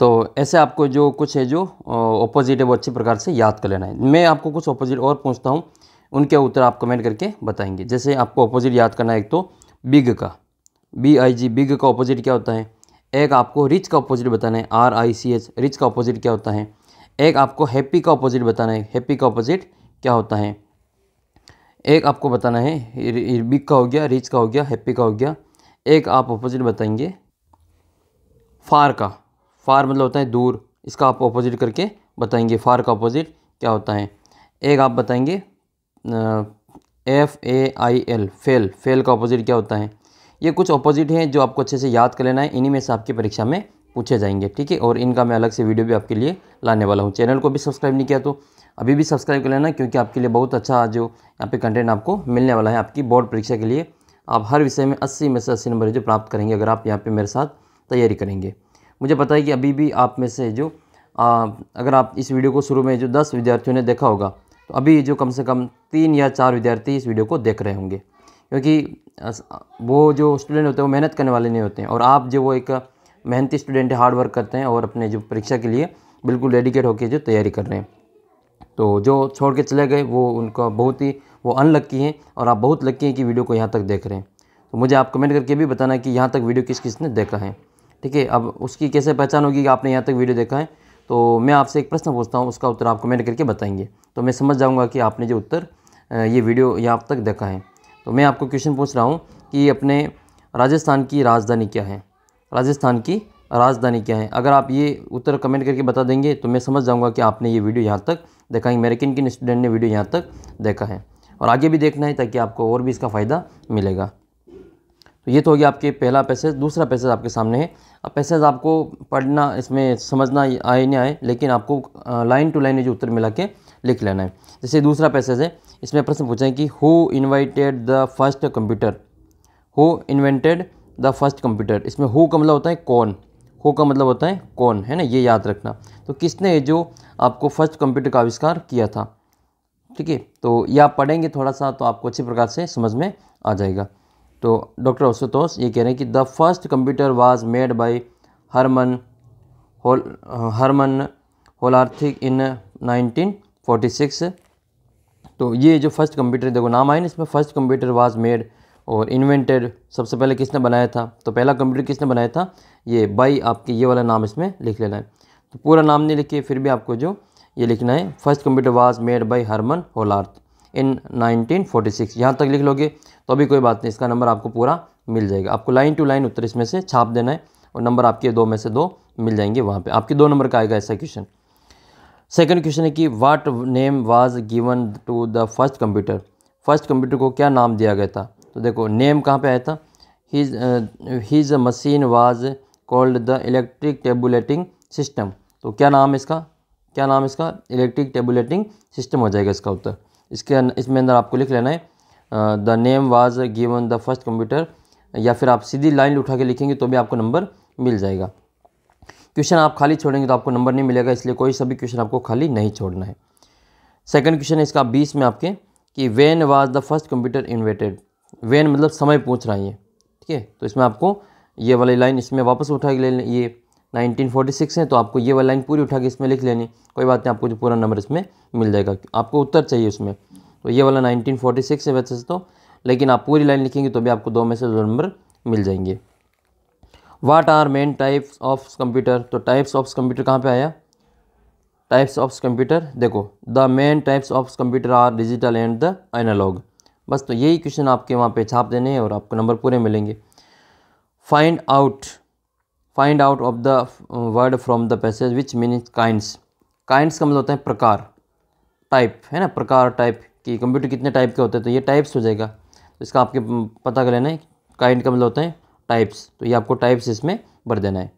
तो ऐसे आपको जो कुछ है जो ऑपोजिट है वो अच्छी प्रकार से याद कर लेना है मैं आपको कुछ ऑपोजिट और पूछता हूँ उनके उत्तर आप कमेंट करके बताएंगे जैसे आपको ऑपोजिट याद करना है एक तो बिग का बी आई जी बिग का ऑपोजिट क्या होता है एक आपको रिच का ऑपोजिट बताना है R I C H rich का ऑपोजिट क्या होता है एक आपको हैप्पी का अपोजिट बताना है हैप्पी का अपोजिट क्या होता है एक आपको बताना है बिग का हो गया रिच का हो गया हैप्पी का हो गया एक आप अपोजिट बताएंगे फार का फार मतलब होता है दूर इसका आप अपोजिट करके बताएंगे फार का अपोजिट क्या होता है एक आप बताएंगे F A I L fail fail का अपोजिट क्या होता है ये कुछ अपोजिट हैं जो आपको अच्छे से याद कर लेना है इन्हीं में से आपकी परीक्षा में पूछे जाएंगे ठीक है और इनका मैं अलग से वीडियो भी आपके लिए लाने वाला हूँ चैनल को भी सब्सक्राइब नहीं किया तो अभी भी सब्सक्राइब कर लेना क्योंकि आपके लिए बहुत अच्छा जो यहाँ पे कंटेंट आपको मिलने वाला है आपकी बोर्ड परीक्षा के लिए आप हर विषय में अस्सी में से अस्सी नंबर जो प्राप्त करेंगे अगर आप यहाँ पर मेरे साथ तैयारी करेंगे मुझे पता है कि अभी भी आप में से जो आ, अगर आप इस वीडियो को शुरू में जो दस विद्यार्थियों ने देखा होगा तो अभी जो कम से कम तीन या चार विद्यार्थी इस वीडियो को देख रहे होंगे क्योंकि वो जो स्टूडेंट होते हैं वो मेहनत करने वाले नहीं होते हैं और आप जो वो एक मेहनती स्टूडेंट हार्ड वर्क करते हैं और अपने जो परीक्षा के लिए बिल्कुल डेडिकेट होकर जो तैयारी कर रहे हैं तो जो छोड़ के चले गए वो उनका बहुत ही वो अनलक्की हैं और आप बहुत लक्की हैं कि वीडियो को यहाँ तक देख रहे हैं तो मुझे आप कमेंट करके भी बताना कि यहाँ तक वीडियो किस किसने देखा है ठीक है अब उसकी कैसे पहचान होगी कि आपने यहाँ तक वीडियो देखा है तो मैं आपसे एक प्रश्न पूछता हूँ उसका उत्तर आप कमेंट करके बताएंगे तो मैं समझ जाऊँगा कि आपने जो उत्तर ये वीडियो यहाँ तक देखा है तो मैं आपको क्वेश्चन पूछ रहा हूँ कि अपने राजस्थान की राजधानी क्या है राजस्थान की राजधानी क्या है अगर आप ये उत्तर कमेंट करके बता देंगे तो मैं समझ जाऊंगा कि आपने ये वीडियो यहाँ तक देखा है अमेरिकन किन स्टूडेंट ने वीडियो यहाँ तक देखा है और आगे भी देखना है ताकि आपको और भी इसका फ़ायदा मिलेगा तो ये तो हो गया आपके पहला पैसेज दूसरा पैसेज आपके सामने है अब पैसेज आपको पढ़ना इसमें समझना आए नहीं आए लेकिन आपको लाइन टू लाइन ये जो उत्तर मिला के लिख लेना है जैसे दूसरा पैसेज है इसमें प्रश्न पूछा है कि who invited the first computer who invented the first computer इसमें हु का मतलब होता है कौन हु का मतलब होता है कौन है ना ये याद रखना तो किसने जो आपको फर्स्ट कंप्यूटर का आविष्कार किया था ठीक है तो ये आप पढ़ेंगे थोड़ा सा तो आपको अच्छी प्रकार से समझ में आ जाएगा तो डॉक्टर आशुतोष ये कह रहे हैं कि the first computer was made by Herman होल हरमन होलार्थिक इन 1946 तो ये जो फर्स्ट कंप्यूटर देखो नाम आए ना इसमें फर्स्ट कंप्यूटर वाज मेड और इन्वेंटेड सबसे पहले किसने बनाया था तो पहला कंप्यूटर किसने बनाया था ये बाई आपके ये वाला नाम इसमें लिख लेना है तो पूरा नाम नहीं लिखिए फिर भी आपको जो ये लिखना है first computer was made by Herman Hollerith in 1946 यहाँ तक लिख लोगे तो अभी कोई बात नहीं इसका नंबर आपको पूरा मिल जाएगा आपको लाइन टू लाइन उत्तर इसमें से छाप देना है और नंबर आपके दो में से दो मिल जाएंगे वहाँ पे आपके दो नंबर का आएगा ऐसा क्वेश्चन सेकंड क्वेश्चन है कि what name was given to the first computer first computer को क्या नाम दिया गया था तो देखो नेम कहाँ पे आया था his his machine was called the electric tabulating system तो क्या नाम इसका क्या नाम इसका इलेक्ट्रिक टेबुलेटिंग सिस्टम हो जाएगा इसका उत्तर इसके इसमें अंदर आपको लिख लेना है the name was given the first computer या फिर आप सीधी लाइन उठा के लिखेंगे तो भी आपको नंबर मिल जाएगा क्वेश्चन आप खाली छोड़ेंगे तो आपको नंबर नहीं मिलेगा इसलिए कोई सभी क्वेश्चन आपको खाली नहीं छोड़ना है सेकंड क्वेश्चन है इसका बीस में आपके कि when was the first computer invented when मतलब समय पूछ रहा है ये ठीक है तो इसमें आपको ये वाली लाइन इसमें वापस उठा के ले ये 1946 है तो आपको ये वाली लाइन पूरी उठा के इसमें लिख लेनी कोई बात नहीं आपको जो पूरा नंबर इसमें मिल जाएगा आपको उत्तर चाहिए उसमें तो ये वाला 1946 है वैसे तो लेकिन आप पूरी लाइन लिखेंगे तो भी आपको दो में से दो नंबर मिल जाएंगे what are main types of computer तो टाइप्स ऑफ कंप्यूटर कहाँ पर आया टाइप्स ऑफ कंप्यूटर देखो the main types of computer are digital and the analog बस तो यही क्वेश्चन आपके वहाँ पे छाप देने हैं और आपको नंबर पूरे मिलेंगे find out find out of the word from the passage which meaning kinds kinds का मतलब होता है प्रकार टाइप है ना प्रकार टाइप कि कंप्यूटर कितने टाइप के होते हैं तो ये टाइप्स हो जाएगा तो इसका आपके uh, पता कर लेना है काइंड का मतलब होता है टाइप्स तो ये आपको टाइप्स इसमें भर देना है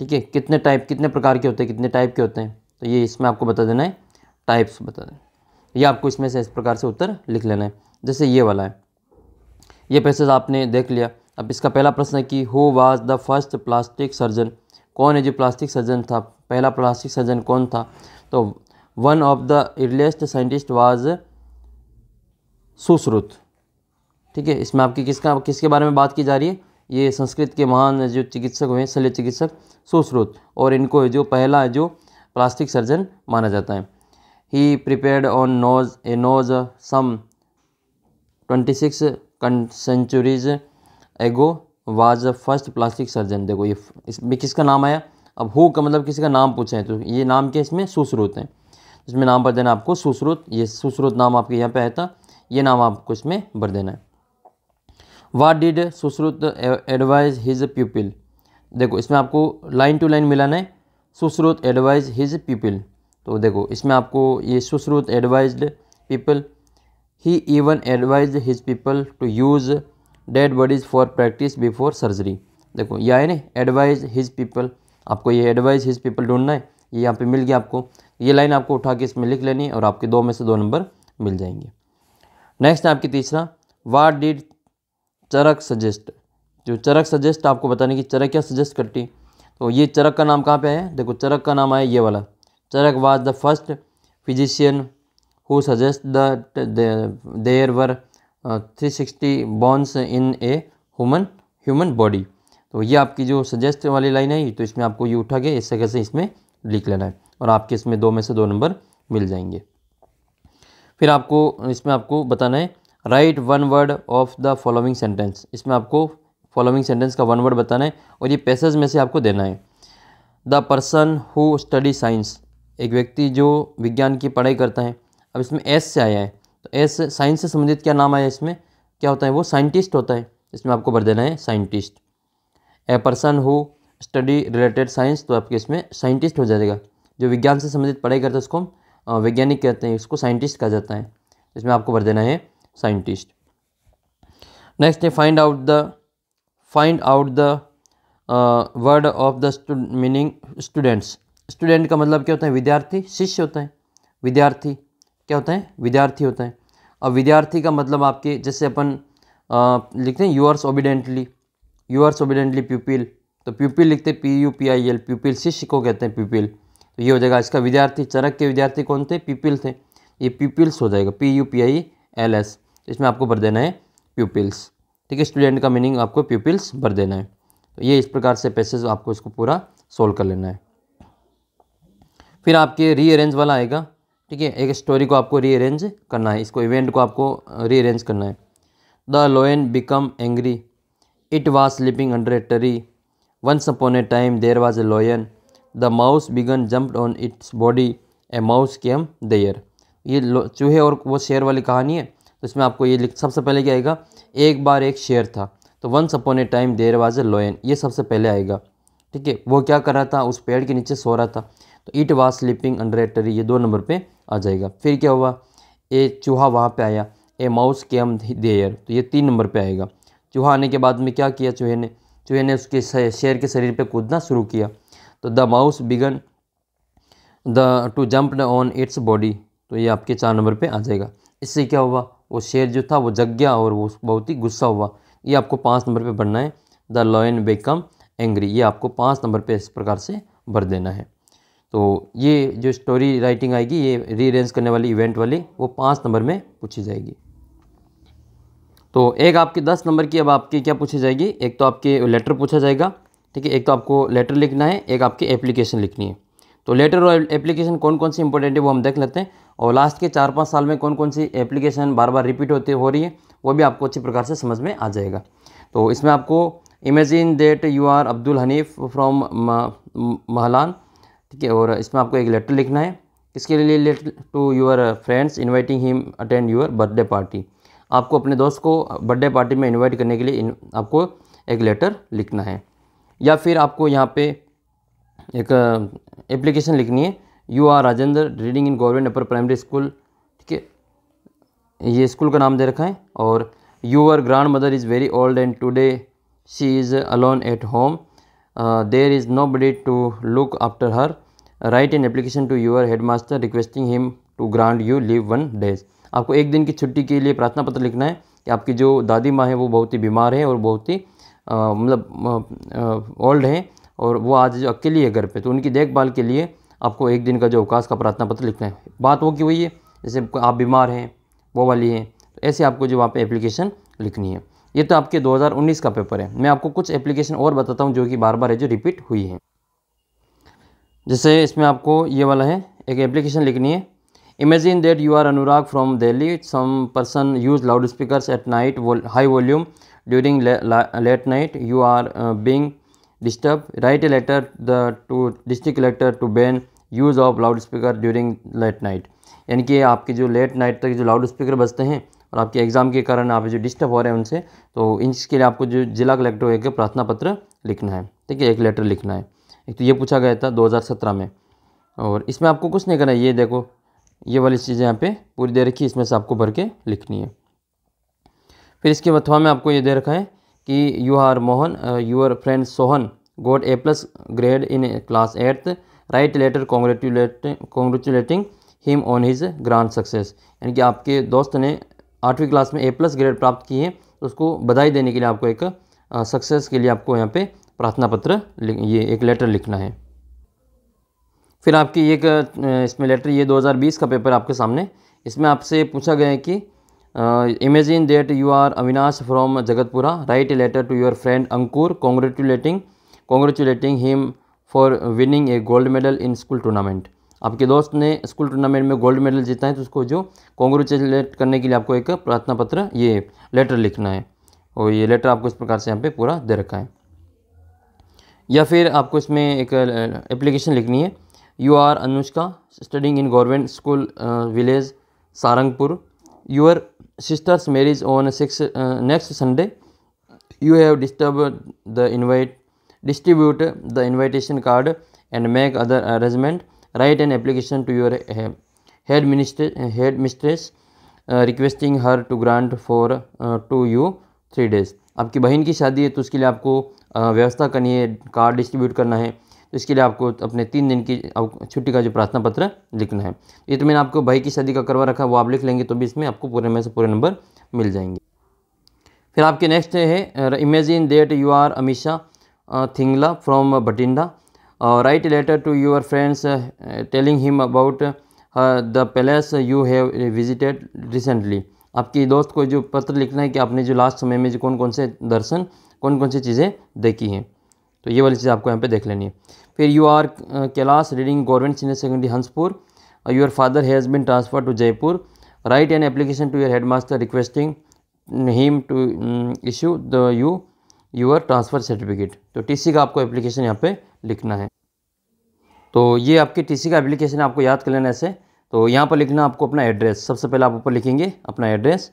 ठीक है कितने टाइप कितने प्रकार के होते हैं कितने टाइप के होते हैं तो ये इसमें आपको बता देना है टाइप्स बता देना ये आपको इसमें से इस प्रकार से उत्तर लिख लेना है जैसे ये वाला है ये पैसेज आपने देख लिया अब इसका पहला प्रश्न है कि who was the first plastic surgeon कौन है जो प्लास्टिक सर्जन था पहला प्लास्टिक सर्जन कौन था तो one of the earliest scientist was Sushruta ठीक है इसमें आपकी किसका किसके बारे में बात की जा रही है ये संस्कृत के महान जो चिकित्सक हुए शल्य चिकित्सक सुश्रुत और इनको जो पहला जो प्लास्टिक सर्जन माना जाता है he prepared on nose a nose some twenty six centuries ago was first plastic surgeon देखो ये इसमें किसका नाम आया अब हु का मतलब किसी का नाम पूछें तो ये नाम के इसमें सुश्रुत हैं इसमें नाम भर देना आपको सुश्रुत ये सुश्रुत नाम आपके यहाँ पे आया था ये नाम आपको इसमें भर देना है what did Sushruta advise his people देखो इसमें आपको लाइन टू लाइन मिलाना है सुश्रुत एडवाइज हिज पीपल तो देखो इसमें आपको ये Sushruta advise people He even advised his people to use dead bodies for practice before surgery देखो यह आए ना एडवाइज हिज पीपल आपको ये एडवाइज हिज पीपल ढूंढना है ये यहाँ पे मिल गया आपको ये लाइन आपको उठा के इसमें लिख लेनी है और आपके दो में से दो नंबर मिल जाएंगे नेक्स्ट है आपकी तीसरा वाट डिड चरक सजेस्ट जो चरक सजेस्ट आपको बताने की चरक क्या सजेस्ट करती तो ये चरक का नाम कहाँ पे है देखो चरक का नाम आया ये वाला Charaka was the first physician who suggest that the, there were uh, 360 bones in a human human body तो ये आपकी जो सजेस्ट वाली लाइन है तो इसमें आपको ये उठा के इस तरह से इसमें लिख लेना है और आपके इसमें दो में से दो नंबर मिल जाएंगे फिर आपको इसमें आपको बताना है write one word of the following sentence इसमें आपको फॉलोइंग सेंटेंस का वन वर्ड बताना है और ये पैसेज में से आपको देना है the person who study science एक व्यक्ति जो विज्ञान की पढ़ाई करता है अब इसमें एस से आया है तो एस साइंस से संबंधित क्या नाम आया इसमें क्या होता है वो साइंटिस्ट होता है इसमें आपको भर देना है scientist a person who study related science तो आपके इसमें साइंटिस्ट हो जाएगा जो विज्ञान से संबंधित पढ़ाई करते हैं उसको हम वैज्ञानिक कहते हैं उसको साइंटिस्ट कहा जाता है इसमें आपको भर देना है साइंटिस्ट नेक्स्ट है find out the find out the word of the meaning students student का मतलब क्या होता है विद्यार्थी शिष्य होता है विद्यार्थी क्या होते हैं विद्यार्थी होते हैं अब विद्यार्थी का मतलब आपके जैसे अपन लिखते हैं yours obediently yours obediently pupil तो प्यूपिल लिखते P U P I L pupil शिष्य को कहते हैं प्यूपिल तो ये हो जाएगा इसका विद्यार्थी चरक के विद्यार्थी कौन थे पीपिल थे ये पीपिल्स हो जाएगा P U P I L S इसमें आपको भर देना है प्यूपिल्स ठीक है स्टूडेंट का मीनिंग आपको प्यूपिल्स भर देना है तो ये इस प्रकार से पैसेज आपको इसको पूरा सोल्व कर लेना है फिर आपके रीअरेंज वाला आएगा ठीक है एक स्टोरी को आपको रीअरेंज करना है इसको इवेंट को आपको रीअरेंज करना है the lion become angry it was sleeping under a tree once upon a time there was a lion the mouse began jumped on its body a mouse came there ये चूहे और वो शेर वाली कहानी है तो इसमें आपको ये लिख सबसे पहले क्या आएगा एक बार एक शेर था तो once upon a time there was a lion ये सबसे पहले आएगा ठीक है वो क्या कर रहा था उस पेड़ के नीचे सो रहा था it was was sleeping under a tree ये दो नंबर पे आ जाएगा फिर क्या हुआ ए चूहा वहाँ पे आया ए माउस केम देयर तो ये तीन नंबर पे आएगा चूहा आने के बाद में क्या किया चूहे ने चूहे ने उसके शेर के शरीर पे कूदना शुरू किया तो the mouse began the to jump on its body तो ये आपके चार नंबर पर आ जाएगा इससे क्या हुआ वो शेर जो था वो जग गया और वो बहुत ही गुस्सा हुआ ये आपको पाँच नंबर पर भरना है द लॉयन बेकम एंग्री ये आपको पाँच नंबर पे इस प्रकार से भर देना है तो ये जो स्टोरी राइटिंग आएगी ये रीअरेंज करने वाली इवेंट वाली वो पाँच नंबर में पूछी जाएगी तो एक आपकी दस नंबर की अब आपकी क्या पूछी जाएगी एक तो आपके लेटर पूछा जाएगा ठीक है एक तो आपको लेटर लिखना है एक आपकी एप्लीकेशन लिखनी है तो लेटर और एप्लीकेशन कौन कौन सी इंपॉर्टेंट है वो हम देख लेते हैं और लास्ट के चार पाँच साल में कौन कौन सी एप्लीकेशन बार बार रिपीट होती हो रही है वो भी आपको अच्छी प्रकार से समझ में आ जाएगा तो इसमें आपको imagine that you are Abdul Hanif from Mahlan ठीक है और इसमें आपको एक लेटर लिखना है इसके लिए letter to your friends inviting him attend your birthday party आपको अपने दोस्त को बर्थडे पार्टी में इनवाइट करने के लिए आपको एक लेटर लिखना है या फिर आपको यहाँ पे एक एप्लीकेशन uh, लिखनी है you are Rajendra reading in government upper primary school ठीक है ये स्कूल का नाम दे रखा है और your grand mother is very old and today she is alone at home uh, there is nobody to look after her write an application to your headmaster requesting him to grant you leave one days आपको एक दिन की छुट्टी के लिए प्रार्थना पत्र लिखना है कि आपकी जो दादी माँ है वो बहुत ही बीमार है और बहुत ही uh, मतलब ओल्ड uh, uh, हैं और वो आज जो अकेली है घर पे तो उनकी देखभाल के लिए आपको एक दिन का जो अवकाश का प्रार्थना पत्र लिखना है बात वो की हुई है जैसे आप बीमार हैं वो वाली हैं तो ऐसे आपको जो वहाँ पे एप्लीकेशन लिखनी है ये तो आपके 2019 का पेपर है मैं आपको कुछ एप्लीकेशन और बताता हूँ जो कि बार बार है जो रिपीट हुई है जैसे इसमें आपको ये वाला है एक एप्लीकेशन लिखनी है imagine that you are Anurag from Delhi some person use loud speaker at night high volume during late night you are being disturb write a letter the to district collector to ban use of loud speaker during late night यानी कि आपके जो late night तक जो loud speaker बजते हैं और आपके एग्ज़ाम के कारण आप जो डिस्टर्ब हो रहे हैं उनसे तो इसके लिए आपको जो जिला कलेक्टर का प्रार्थना पत्र लिखना है ठीक है एक लेटर लिखना है एक तो ये पूछा गया था दो में और इसमें आपको कुछ नहीं करना है ये देखो ये वाली चीज़ें यहाँ पे पूरी दे रखी है इसमें से आपको भर के लिखनी है फिर इसके बथवा में आपको ये दे रखा है कि you are Mohan your uh, friend Sohan got A plus grade in class eighth write letter congratulate congratulating him on his grand success यानी कि आपके दोस्त ने आठवीं क्लास में ए प्लस ग्रेड प्राप्त की है उसको बधाई देने के लिए आपको एक सक्सेस के लिए आपको यहाँ पे प्रार्थना पत्र ये एक लेटर लिखना है फिर आपकी एक इसमें लेटर ये 2020 का पेपर आपके सामने इसमें आपसे पूछा गया है कि imagine that you are Avinash from Jagatpura write a letter to your friend Ankur congratulating congratulating him for winning a gold medal in school tournament आपके दोस्त ने स्कूल टूर्नामेंट में गोल्ड मेडल जीता है तो उसको जो कॉन्ग्रेचुलेट करने के लिए आपको एक प्रार्थना पत्र ये लेटर लिखना है और ये लेटर आपको इस प्रकार से यहाँ पे पूरा दे रखा है या फिर आपको इसमें एक एप्लीकेशन लिखनी है you are Anushka studying in government school village Sarangpur your sisters marriage on six next Sunday you have disturb the invite distribute the invitation card and make other arrangement write an application to your eh, eh, head mistress, head mistress uh, requesting her to grant for uh, to you three days आपकी बहन की शादी है तो उसके लिए आपको व्यवस्था करनी है कार्ड डिस्ट्रीब्यूट करना है तो इसके लिए आपको अपने तीन दिन की छुट्टी का जो प्रार्थना पत्र लिखना है ये तो मैंने आपको भाई की शादी का करवा रखा है वो आप लिख लेंगे तो भी इसमें आपको पूरे में से पूरे नंबर मिल जाएंगे फिर आपके नेक्स्ट है imagine that you are Amisha Thingla from Bathinda uh, write a letter to your friends uh, telling him about uh, the palace you have visited recently आपकी दोस्त को जो पत्र लिखना है कि आपने जो लास्ट समय में जो कौन कौन से दर्शन कौन कौन सी चीज़ें देखी हैं तो ये वाली चीज़ आपको यहाँ पे देख लेनी है फिर you are uh, Kailash reading government senior secondary Hanspur your father has been transfer to Jaipur write an application to your head master requesting him to issue the you your transfer certificate तो टीसी का आपको एप्लीकेशन यहाँ पे लिखना है तो ये आपकी टीसी का एप्लीकेशन आपको याद कर लेना ऐसे तो यहाँ पर लिखना आपको अपना एड्रेस सबसे पहले आप ऊपर लिखेंगे अपना एड्रेस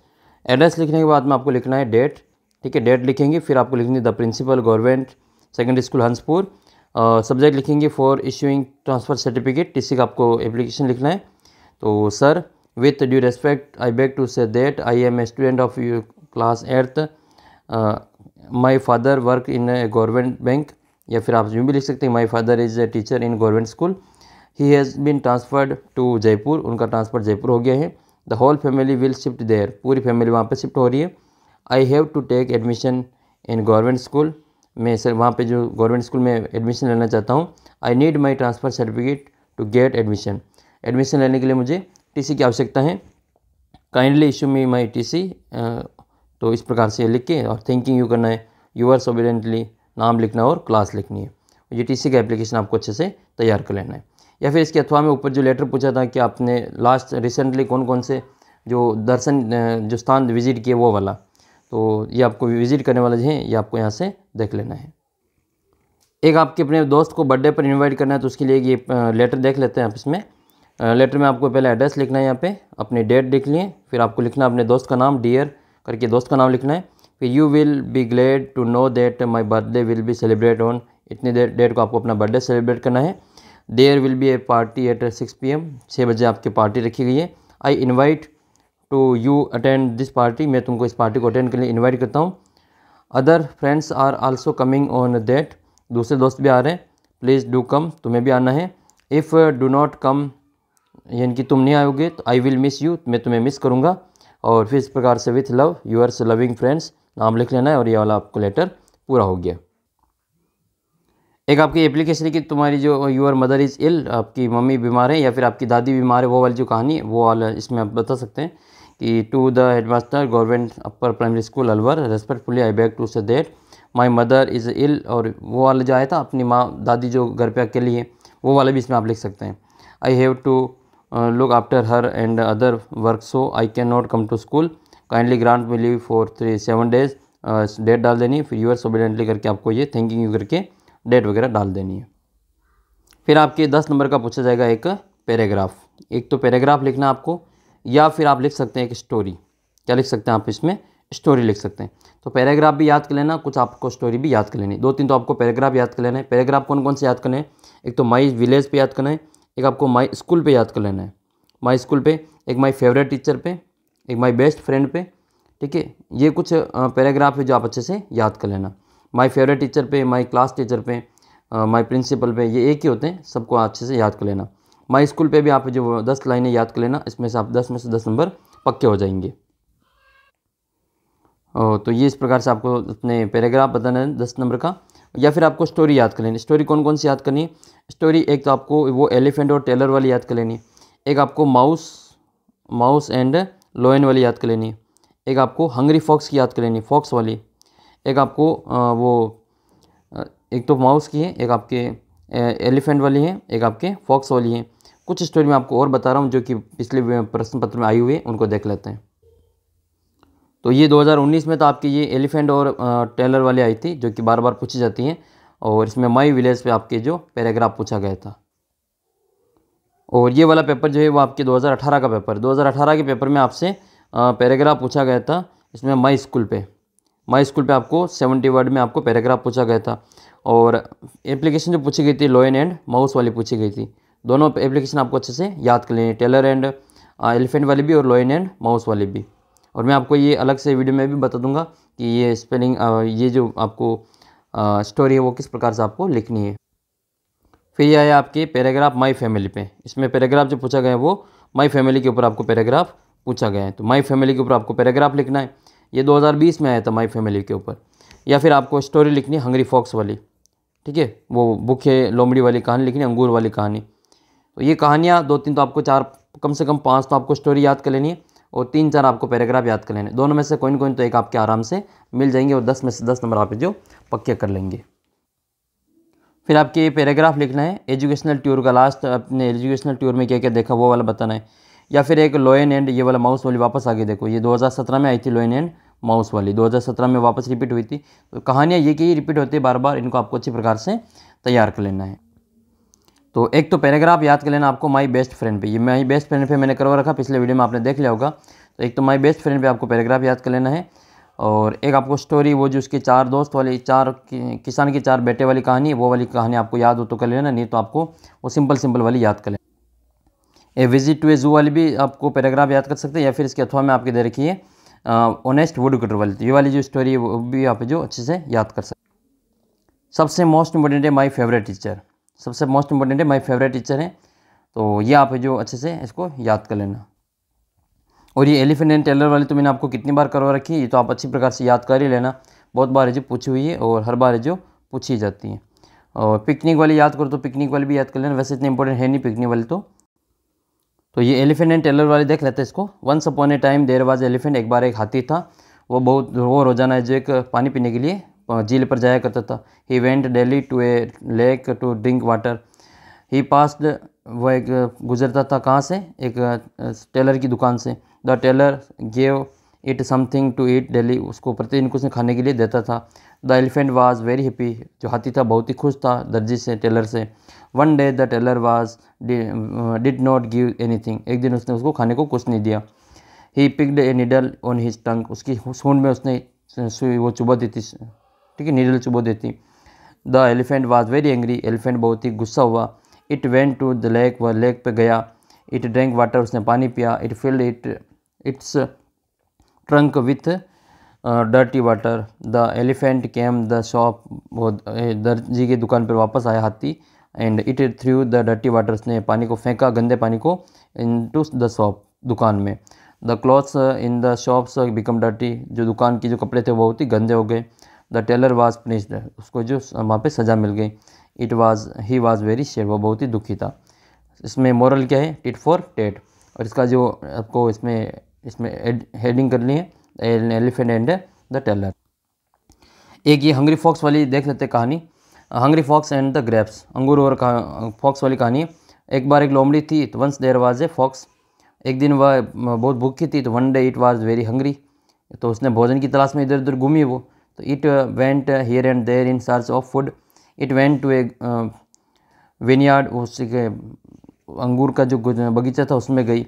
एड्रेस लिखने के बाद में आपको लिखना है डेट ठीक है डेट लिखेंगे फिर आपको लिखनी the principal government second school Hanspur subject लिखेंगे for issuing transfer certificate TC का आपको एप्लीकेशन लिखना है तो sir with due respect I beg to say that I am a student of you class eighth my father work in a government bank या फिर आप यूँ भी लिख सकते हैं my father is a teacher in government school he has been transferred to Jaipur उनका transfer Jaipur हो गया है the whole family will shift there पूरी फैमिली वहाँ पर शिफ्ट हो रही है I have to take admission in government school मैं सर वहाँ पर जो गवर्नमेंट स्कूल में एडमिशन लेना चाहता हूँ I need my transfer certificate to get admission admission लेने के लिए मुझे टी सी की आवश्यकता है kindly issue me my T C तो इस प्रकार से लिख के और थिंकिंग यू करना है यूअर सोविडेंटली नाम लिखना है और क्लास लिखनी है ये टी सी का एप्लीकेशन आपको अच्छे से तैयार कर लेना है या फिर इसके अथवा में ऊपर जो लेटर पूछा था कि आपने लास्ट रिसेंटली कौन कौन से जो दर्शन जो स्थान विजिट किए वो वाला तो ये आपको विजिट करने वाला जो हैं ये आपको यहाँ से देख लेना है एक आपके अपने दोस्त को बर्थडे पर इनवाइट करना है तो उसके लिए ये लेटर देख लेते हैं आप इसमें लेटर में आपको पहले एड्रेस लिखना है यहाँ पे अपनी डेट लिख लिए फिर आपको लिखना अपने दोस्त का नाम डियर करके दोस्त का नाम लिखना है फिर you will be glad to know that my birthday will be celebrate on इतनी देर डेट को आपको अपना बर्थडे सेलिब्रेट करना है there will be a party at six P M छः बजे आपकी पार्टी रखी गई है I invite to you attend this party मैं तुमको इस पार्टी को अटेंड करने लिए इन्वाइट करता हूँ other friends are also coming on that दूसरे दोस्त भी आ रहे हैं प्लीज़ डू कम तुम्हें भी आना है इफ़ डू नॉट कम यानी कि तुम नहीं आओगे तो आई विल मिस यू मैं तुम्हें मिस करूँगा और फिर इस प्रकार से with love yours loving friends नाम लिख लेना है और ये वाला आपको लेटर पूरा हो गया एक आपकी एप्लीकेशन है कि तुम्हारी जो यूअर मदर इज़ इल आपकी मम्मी बीमार है या फिर आपकी दादी बीमार है वो वाली जो कहानी वो वाला इसमें आप बता सकते हैं कि to the headmaster government upper primary school Alwar respectfully I beg to say that my mother is ill और वो वाला जो आया था अपनी माँ दादी जो घर पर अकेली है वो वाला भी इसमें आप लिख सकते हैं I have to uh, look after her and other work so I cannot come to school kindly grant मिली leave for three seven days date डाल देनी है फिर यूर ओबिडेंटली करके आपको ये थैंकिंग यू करके डेट वगैरह डाल देनी है फिर आपके दस नंबर का पूछा जाएगा एक पैराग्राफ एक तो पैराग्राफ लिखना आपको या फिर आप लिख सकते हैं एक स्टोरी क्या लिख सकते हैं आप इसमें स्टोरी लिख सकते हैं तो पैराग्राफ भी याद कर लेना कुछ आपको स्टोरी भी याद कर लेनी दो तीन तो आपको पैराग्राफ याद कर लेना है पैराग्राफ कौन कौन से याद करने हैं एक तो माई विलेज पे याद करना है एक आपको माई स्कूल पे याद कर लेना है माई स्कूल पे एक माई फेवरेट टीचर पे एक माई बेस्ट फ्रेंड पे ठीक है ये कुछ पैराग्राफ है जो आप अच्छे से याद कर लेना माई फेवरेट टीचर पे माई क्लास टीचर पे माई प्रिंसिपल पे ये एक ही होते हैं सबको अच्छे से याद कर लेना माई स्कूल पे भी आप जो दस लाइनें याद कर लेना इसमें से आप दस में से दस नंबर पक्के हो जाएंगे तो ये इस प्रकार से आपको अपने पैराग्राफ बताना है दस नंबर का या फिर आपको स्टोरी याद कर लेनी स्टोरी कौन कौन सी याद करनी है स्टोरी एक तो आपको वो एलिफेंट और टेलर वाली याद कर लेनी है एक आपको माउस माउस एंड लोयन वाली याद कर लेनी है एक आपको हंगरी फॉक्स की याद कर लेनी फॉक्स वाली एक आपको वो एक तो माउस की है एक आपके एलिफेंट वाली है एक आपके फॉक्स वाली है कुछ स्टोरी मैं आपको और बता रहा हूँ जो कि पिछले प्रश्न पत्र में आई हुई है उनको देख लेते हैं तो ये 2019 में तो आपकी ये एलिफेंट और टेलर वाली आई थी जो कि बार बार पूछी जाती हैं और इसमें माई विलेज पे आपके जो पैराग्राफ पूछा गया था और ये वाला पेपर जो है वो आपके 2018 का पेपर 2018 के पेपर में आपसे पैराग्राफ पूछा गया था इसमें माई स्कूल पे माई स्कूल पे आपको सेवेंटी वर्ड में आपको पैराग्राफ पूछा गया था और एप्लीकेशन जो पूछी गई थी लोइन एंड माउस वाली पूछी गई थी दोनों एप्लीकेशन आपको अच्छे से याद कर लेनी टेलर एंड एलिफेंट वाली भी और लोइन एंड माउस वाली भी और मैं आपको ये अलग से वीडियो में भी बता दूंगा कि ये स्पेलिंग ये जो आपको स्टोरी है वो किस प्रकार से आपको लिखनी है फिर यह है आपके पैराग्राफ माय फैमिली पे इसमें पैराग्राफ जो पूछा गया है वो माय फैमिली के ऊपर आपको पैराग्राफ पूछा गया है तो माय फैमिली के ऊपर आपको पैराग्राफ लिखना है ये 2020 में आया था माय फैमिली के ऊपर या फिर आपको स्टोरी लिखनी है हंगरी फॉक्स वाली ठीक है वो बुक है लोमड़ी वाली कहानी लिखनी अंगूर वाली कहानी तो ये कहानियाँ दो तीन तो आपको चार कम से कम पाँच तो आपको स्टोरी याद कर लेनी है और तीन चार आपको पैराग्राफ याद कर लेने दोनों में से कोई ना कोई तो एक आपके आराम से मिल जाएंगे और दस में से दस नंबर आप जो पक्के कर लेंगे फिर आपके ये पैराग्राफ लिखना है एजुकेशनल टूर का लास्ट अपने एजुकेशनल टूर में क्या क्या देखा वो वाला बताना है या फिर एक लोएन एंड ये वाला माउस वाली वापस आगे देखो ये 2017 में आई थी लोएन एंड माउस वाली 2017 में वापस रिपीट हुई थी तो कहानियाँ ये कि रिपीट होती है बार बार इनको आपको अच्छी प्रकार से तैयार कर लेना है तो एक तो पैराग्राफ याद कर लेना आपको माई बेस्ट फ्रेंड पर ये माई बेस्ट फ्रेंड पर मैंने करवा रखा पिछले वीडियो में आपने देख लिया होगा तो एक तो माई बेस्ट फ्रेंड पर आपको पैराग्राफ याद कर लेना है और एक आपको स्टोरी वो जो उसके चार दोस्त वाली चार किसान के चार बेटे वाली कहानी वो वाली कहानी आपको याद हो तो कर लेना नहीं तो आपको वो सिंपल सिंपल वाली याद कर लेना ए विजिट टू ए जू वाली भी आपको पैराग्राफ याद कर सकते हैं या फिर इसके अथवा में आपके दे रखी है ऑनेस्ट वुड कटर वाली ये वाली जो स्टोरी है वो भी आप जो अच्छे से याद कर सकते सबसे मोस्ट इम्पोर्टेंट है माई फेवरेट टीचर सबसे मोस्ट इम्पोर्टेंट है माई फेवरेट टीचर है तो ये आप जो अच्छे से इसको याद कर लेना और ये एलिफेंट एंड टेलर वाली तो मैंने आपको कितनी बार करवा रखी है ये तो आप अच्छी प्रकार से याद कर ही लेना बहुत बार जो पूछी हुई है और हर बार जो पूछी जाती है और पिकनिक वाली याद करो तो पिकनिक वाली भी याद कर लेना वैसे इतनी इंपॉर्टेंट है नहीं पिकनिक वाली तो तो ये एलिफेंट एंड टेलर वाले देख लेते हैं इसको once upon a time there was elephant एक बार एक हाथी था वो बहुत वो रोज़ाना जो एक पानी पीने के लिए झील पर जाया करता था he went daily to a lake to drink water he passed वह एक गुजरता था कहाँ से एक टेलर की दुकान से the tailor gave it something to eat daily उसको प्रतिदिन कुछ खाने के लिए देता था the elephant was very happy जो हाथी था बहुत ही खुश था दर्जी से टेलर से one day the tailor was did not give thing एक दिन उसने उसको खाने को कुछ नहीं दिया he picked a needle on his tongue उसकी सूंड में उसने वो चुबा दी थी ठीक है नीडल चुबो देती the elephant was very angry elephant बहुत ही गुस्सा हुआ it went to the lake व लेक पे गया इट ड्रिंक वाटर उसने पानी पिया it filled it its trunk with dirty water the elephant came the shop वो दर्जी की दुकान पर वापस आया हाथी and it threw the dirty water उसने पानी को फेंका गंदे पानी को इन टू द शॉप दुकान में the clothes in the shops become dirty जो दुकान की जो कपड़े थे वो बहुत ही गंदे हो गए द टेलर वाज पनिश्ड उसको जो वहाँ पे सज़ा मिल गई it was he was very शेयर वो बहुत ही दुखी था इसमें मॉरल क्या है टिट फॉर टेट और इसका जो आपको इसमें इसमें हेडिंग करनी है एलिफेंट एंड द टेलर एक ये हंग्री फॉक्स वाली देख लेते कहानी hungry fox and the grapes अंगूर और फॉक्स वाली कहानी एक बार एक लोमड़ी थी तो once there was a fox एक दिन वह बहुत भूखी थी तो one day it was very hungry तो उसने भोजन की तलाश में इधर उधर घूमी वो तो it went here and there in search of food it went to a to uh, उसके अंगूर का जो बगीचा था उसमें गई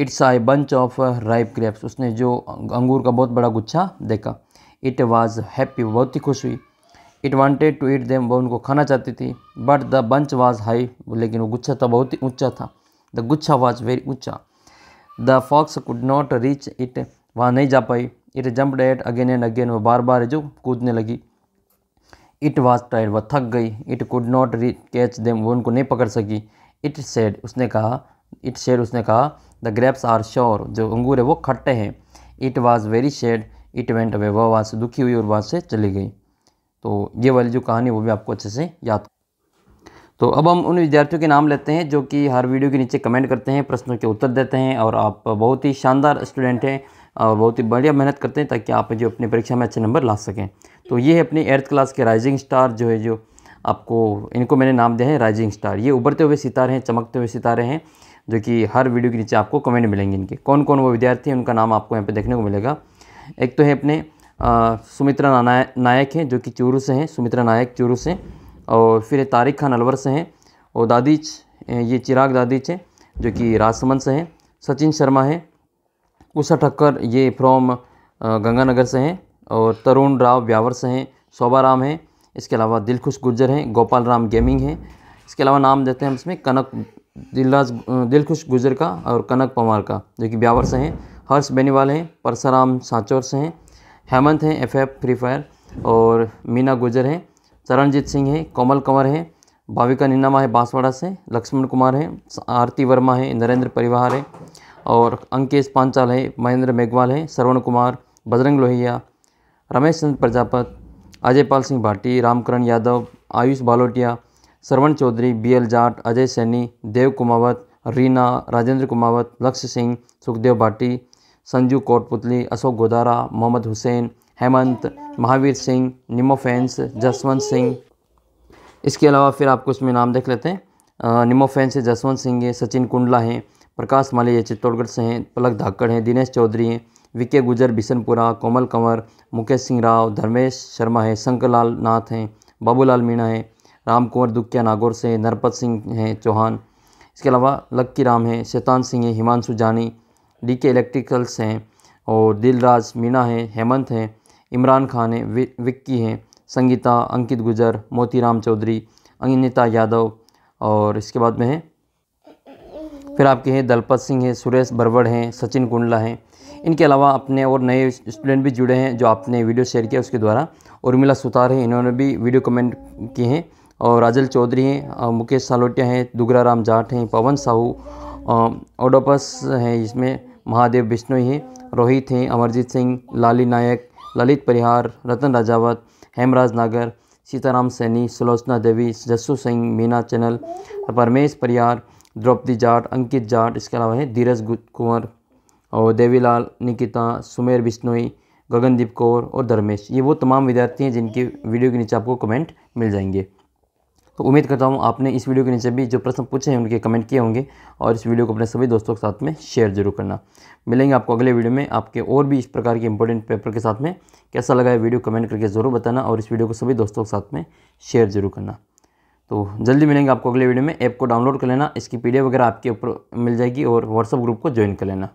its eye bunch of ripe grapes उसने जो अंगूर का बहुत बड़ा गुच्छा देखा इट वॉज़ हैप्पी बहुत ही खुश हुई it wanted to eat them वो उनको खाना चाहती थी but the bunch was high लेकिन वो गुच्छा था बहुत ही ऊँचा था द गुच्छा वॉज वेरी ऊँचा the fox could not reach it वहाँ नहीं जा पाई it jumped again and again वो बार बार जो कूदने लगी इट वॉज टायर्ड वह थक गई इट कुड नॉट री कैच देम वो उनको नहीं पकड़ सकी इट सेड उसने कहा इट शेड उसने कहा द ग्रेप्स आर श्योर जो अंगूर है वो खट्टे हैं it was very sad it went away वह वहाँ से दुखी हुई और वहाँ से चली गई तो ये वाली जो कहानी वो भी आपको अच्छे से याद तो अब हम उन विद्यार्थियों के नाम लेते हैं जो कि हर वीडियो के नीचे कमेंट करते हैं प्रश्नों के उत्तर देते हैं और आप बहुत ही शानदार स्टूडेंट हैं और बहुत ही बढ़िया मेहनत करते हैं ताकि आप जो अपनी परीक्षा में अच्छे नंबर ला सकें तो ये है अपनी एर्थ क्लास के राइजिंग स्टार जो है जो आपको इनको मैंने नाम दिया है राइजिंग स्टार ये उभरते हुए सितारे हैं चमकते हुए सितारे हैं जो कि हर वीडियो के नीचे आपको कमेंट मिलेंगे इनके कौन कौन वो विद्यार्थी हैं उनका नाम आपको यहाँ पे देखने को मिलेगा एक तो है अपने सुमित्रा नायक नायक हैं जो कि चूरू से हैं सुमित्रा नायक चूरू से और फिर है तारिक खान अलवर से हैं और दादीच ये चिराग दादीच हैं जो कि राजसमंद से हैं सचिन शर्मा हैं उषा ठक्कर ये फ्रॉम गंगानगर से हैं और तरुण राव ब्यावर से हैं शोभा राम हैं इसके अलावा दिलखुश गुर्जर हैं गोपाल राम गेमिंग हैं इसके अलावा नाम देते हैं हम इसमें कनक दिलराज दिलखुश गुजर का और कनक पंवार का जो कि ब्यावर से हैं हर्ष बेनीवाल हैं परसाराम सांचौर से हैं हेमंत हैं एफ एफ फ्री फायर और मीना गुजर हैं चरणजीत सिंह हैं कोमल कंवर हैं भाविका निन्नामा है बांसवाड़ा से लक्ष्मण कुमार हैं आरती वर्मा हैं नरेंद्र परिवार हैं और अंकेश पांचाल हैं महेंद्र मेघवाल हैं श्रवण कुमार बजरंग लोहिया रमेश चंद्र प्रजापत अजय पाल सिंह भाटी रामकरण यादव आयुष बालोटिया श्रवण चौधरी बी एल जाट अजय सैनी देव कुमावत रीना राजेंद्र कुमावत लक्ष्य सिंह सुखदेव भाटी संजू कोटपुतली अशोक गोदारा मोहम्मद हुसैन हेमंत महावीर सिंह निमोफेंस जसवंत सिंह इसके अलावा फिर आपको इसमें नाम देख लेते हैं निमोफेंस है जसवंत सिंह है सचिन कुंडला हैं प्रकाश माली चित्तौड़गढ़ से हैं पलक धाकड़ हैं दिनेश चौधरी हैं विके गुजर बिशनपुरा कोमल कंवर मुकेश सिंह राव धर्मेश शर्मा हैं शंकरलाल नाथ हैं बाबूलाल मीणा हैं राम कुंवर दुखिया नागौर से नरपत सिंह हैं चौहान इसके अलावा लक्की राम हैं शैतान सिंह हैं हिमांशु जानी डी के इलेक्ट्रिकल्स हैं और दिलराज मीणा हैं हेमंत हैं इमरान खान हैं विक्की हैं संगीता अंकित गुजर मोतीराम चौधरी अनिता यादव और इसके बाद में है फिर आपके हैं दलपत सिंह हैं सुरेश बरवड़ हैं सचिन कुंडला हैं इनके अलावा अपने और नए स्टूडेंट भी जुड़े हैं जो आपने वीडियो शेयर किया उसके द्वारा उर्मिला सुतार हैं इन्होंने भी वीडियो कमेंट किए हैं और राजल चौधरी हैं मुकेश सालोटिया हैं दुगरा राम जाट हैं पवन साहू ओडोपस हैं इसमें महादेव बिश्नोई हैं रोहित हैं अमरजीत सिंह लाली नायक ललित परिहार रतन राजावत हेमराज नागर सीताराम सैनी सुलोचना देवी जस्सू सिंह मीना चैनल परमेश परियार द्रौपदी जाट अंकित जाट इसके अलावा हैं धीरज कुंवर और देवीलाल निकिता सुमेर बिश्नोई गगनदीप कौर और धर्मेश ये वो तमाम विद्यार्थी हैं जिनकी वीडियो के नीचे आपको कमेंट मिल जाएंगे तो उम्मीद करता हूँ आपने इस वीडियो के नीचे भी जो प्रश्न पूछे हैं उनके कमेंट किए होंगे और इस वीडियो को अपने सभी दोस्तों के साथ में शेयर जरूर करना मिलेंगे आपको अगले वीडियो में आपके और भी इस प्रकार के इंपॉर्टेंट पेपर के साथ में कैसा लगा है वीडियो कमेंट करके ज़रूर बताना और इस वीडियो को सभी दोस्तों के साथ में शेयर जरूर करना तो जल्दी मिलेंगे आपको अगले वीडियो में ऐप को डाउनलोड कर लेना इसकी पीडीएफ वगैरह आपके ऊपर मिल जाएगी और व्हाट्सअप ग्रुप को ज्वाइन कर लेना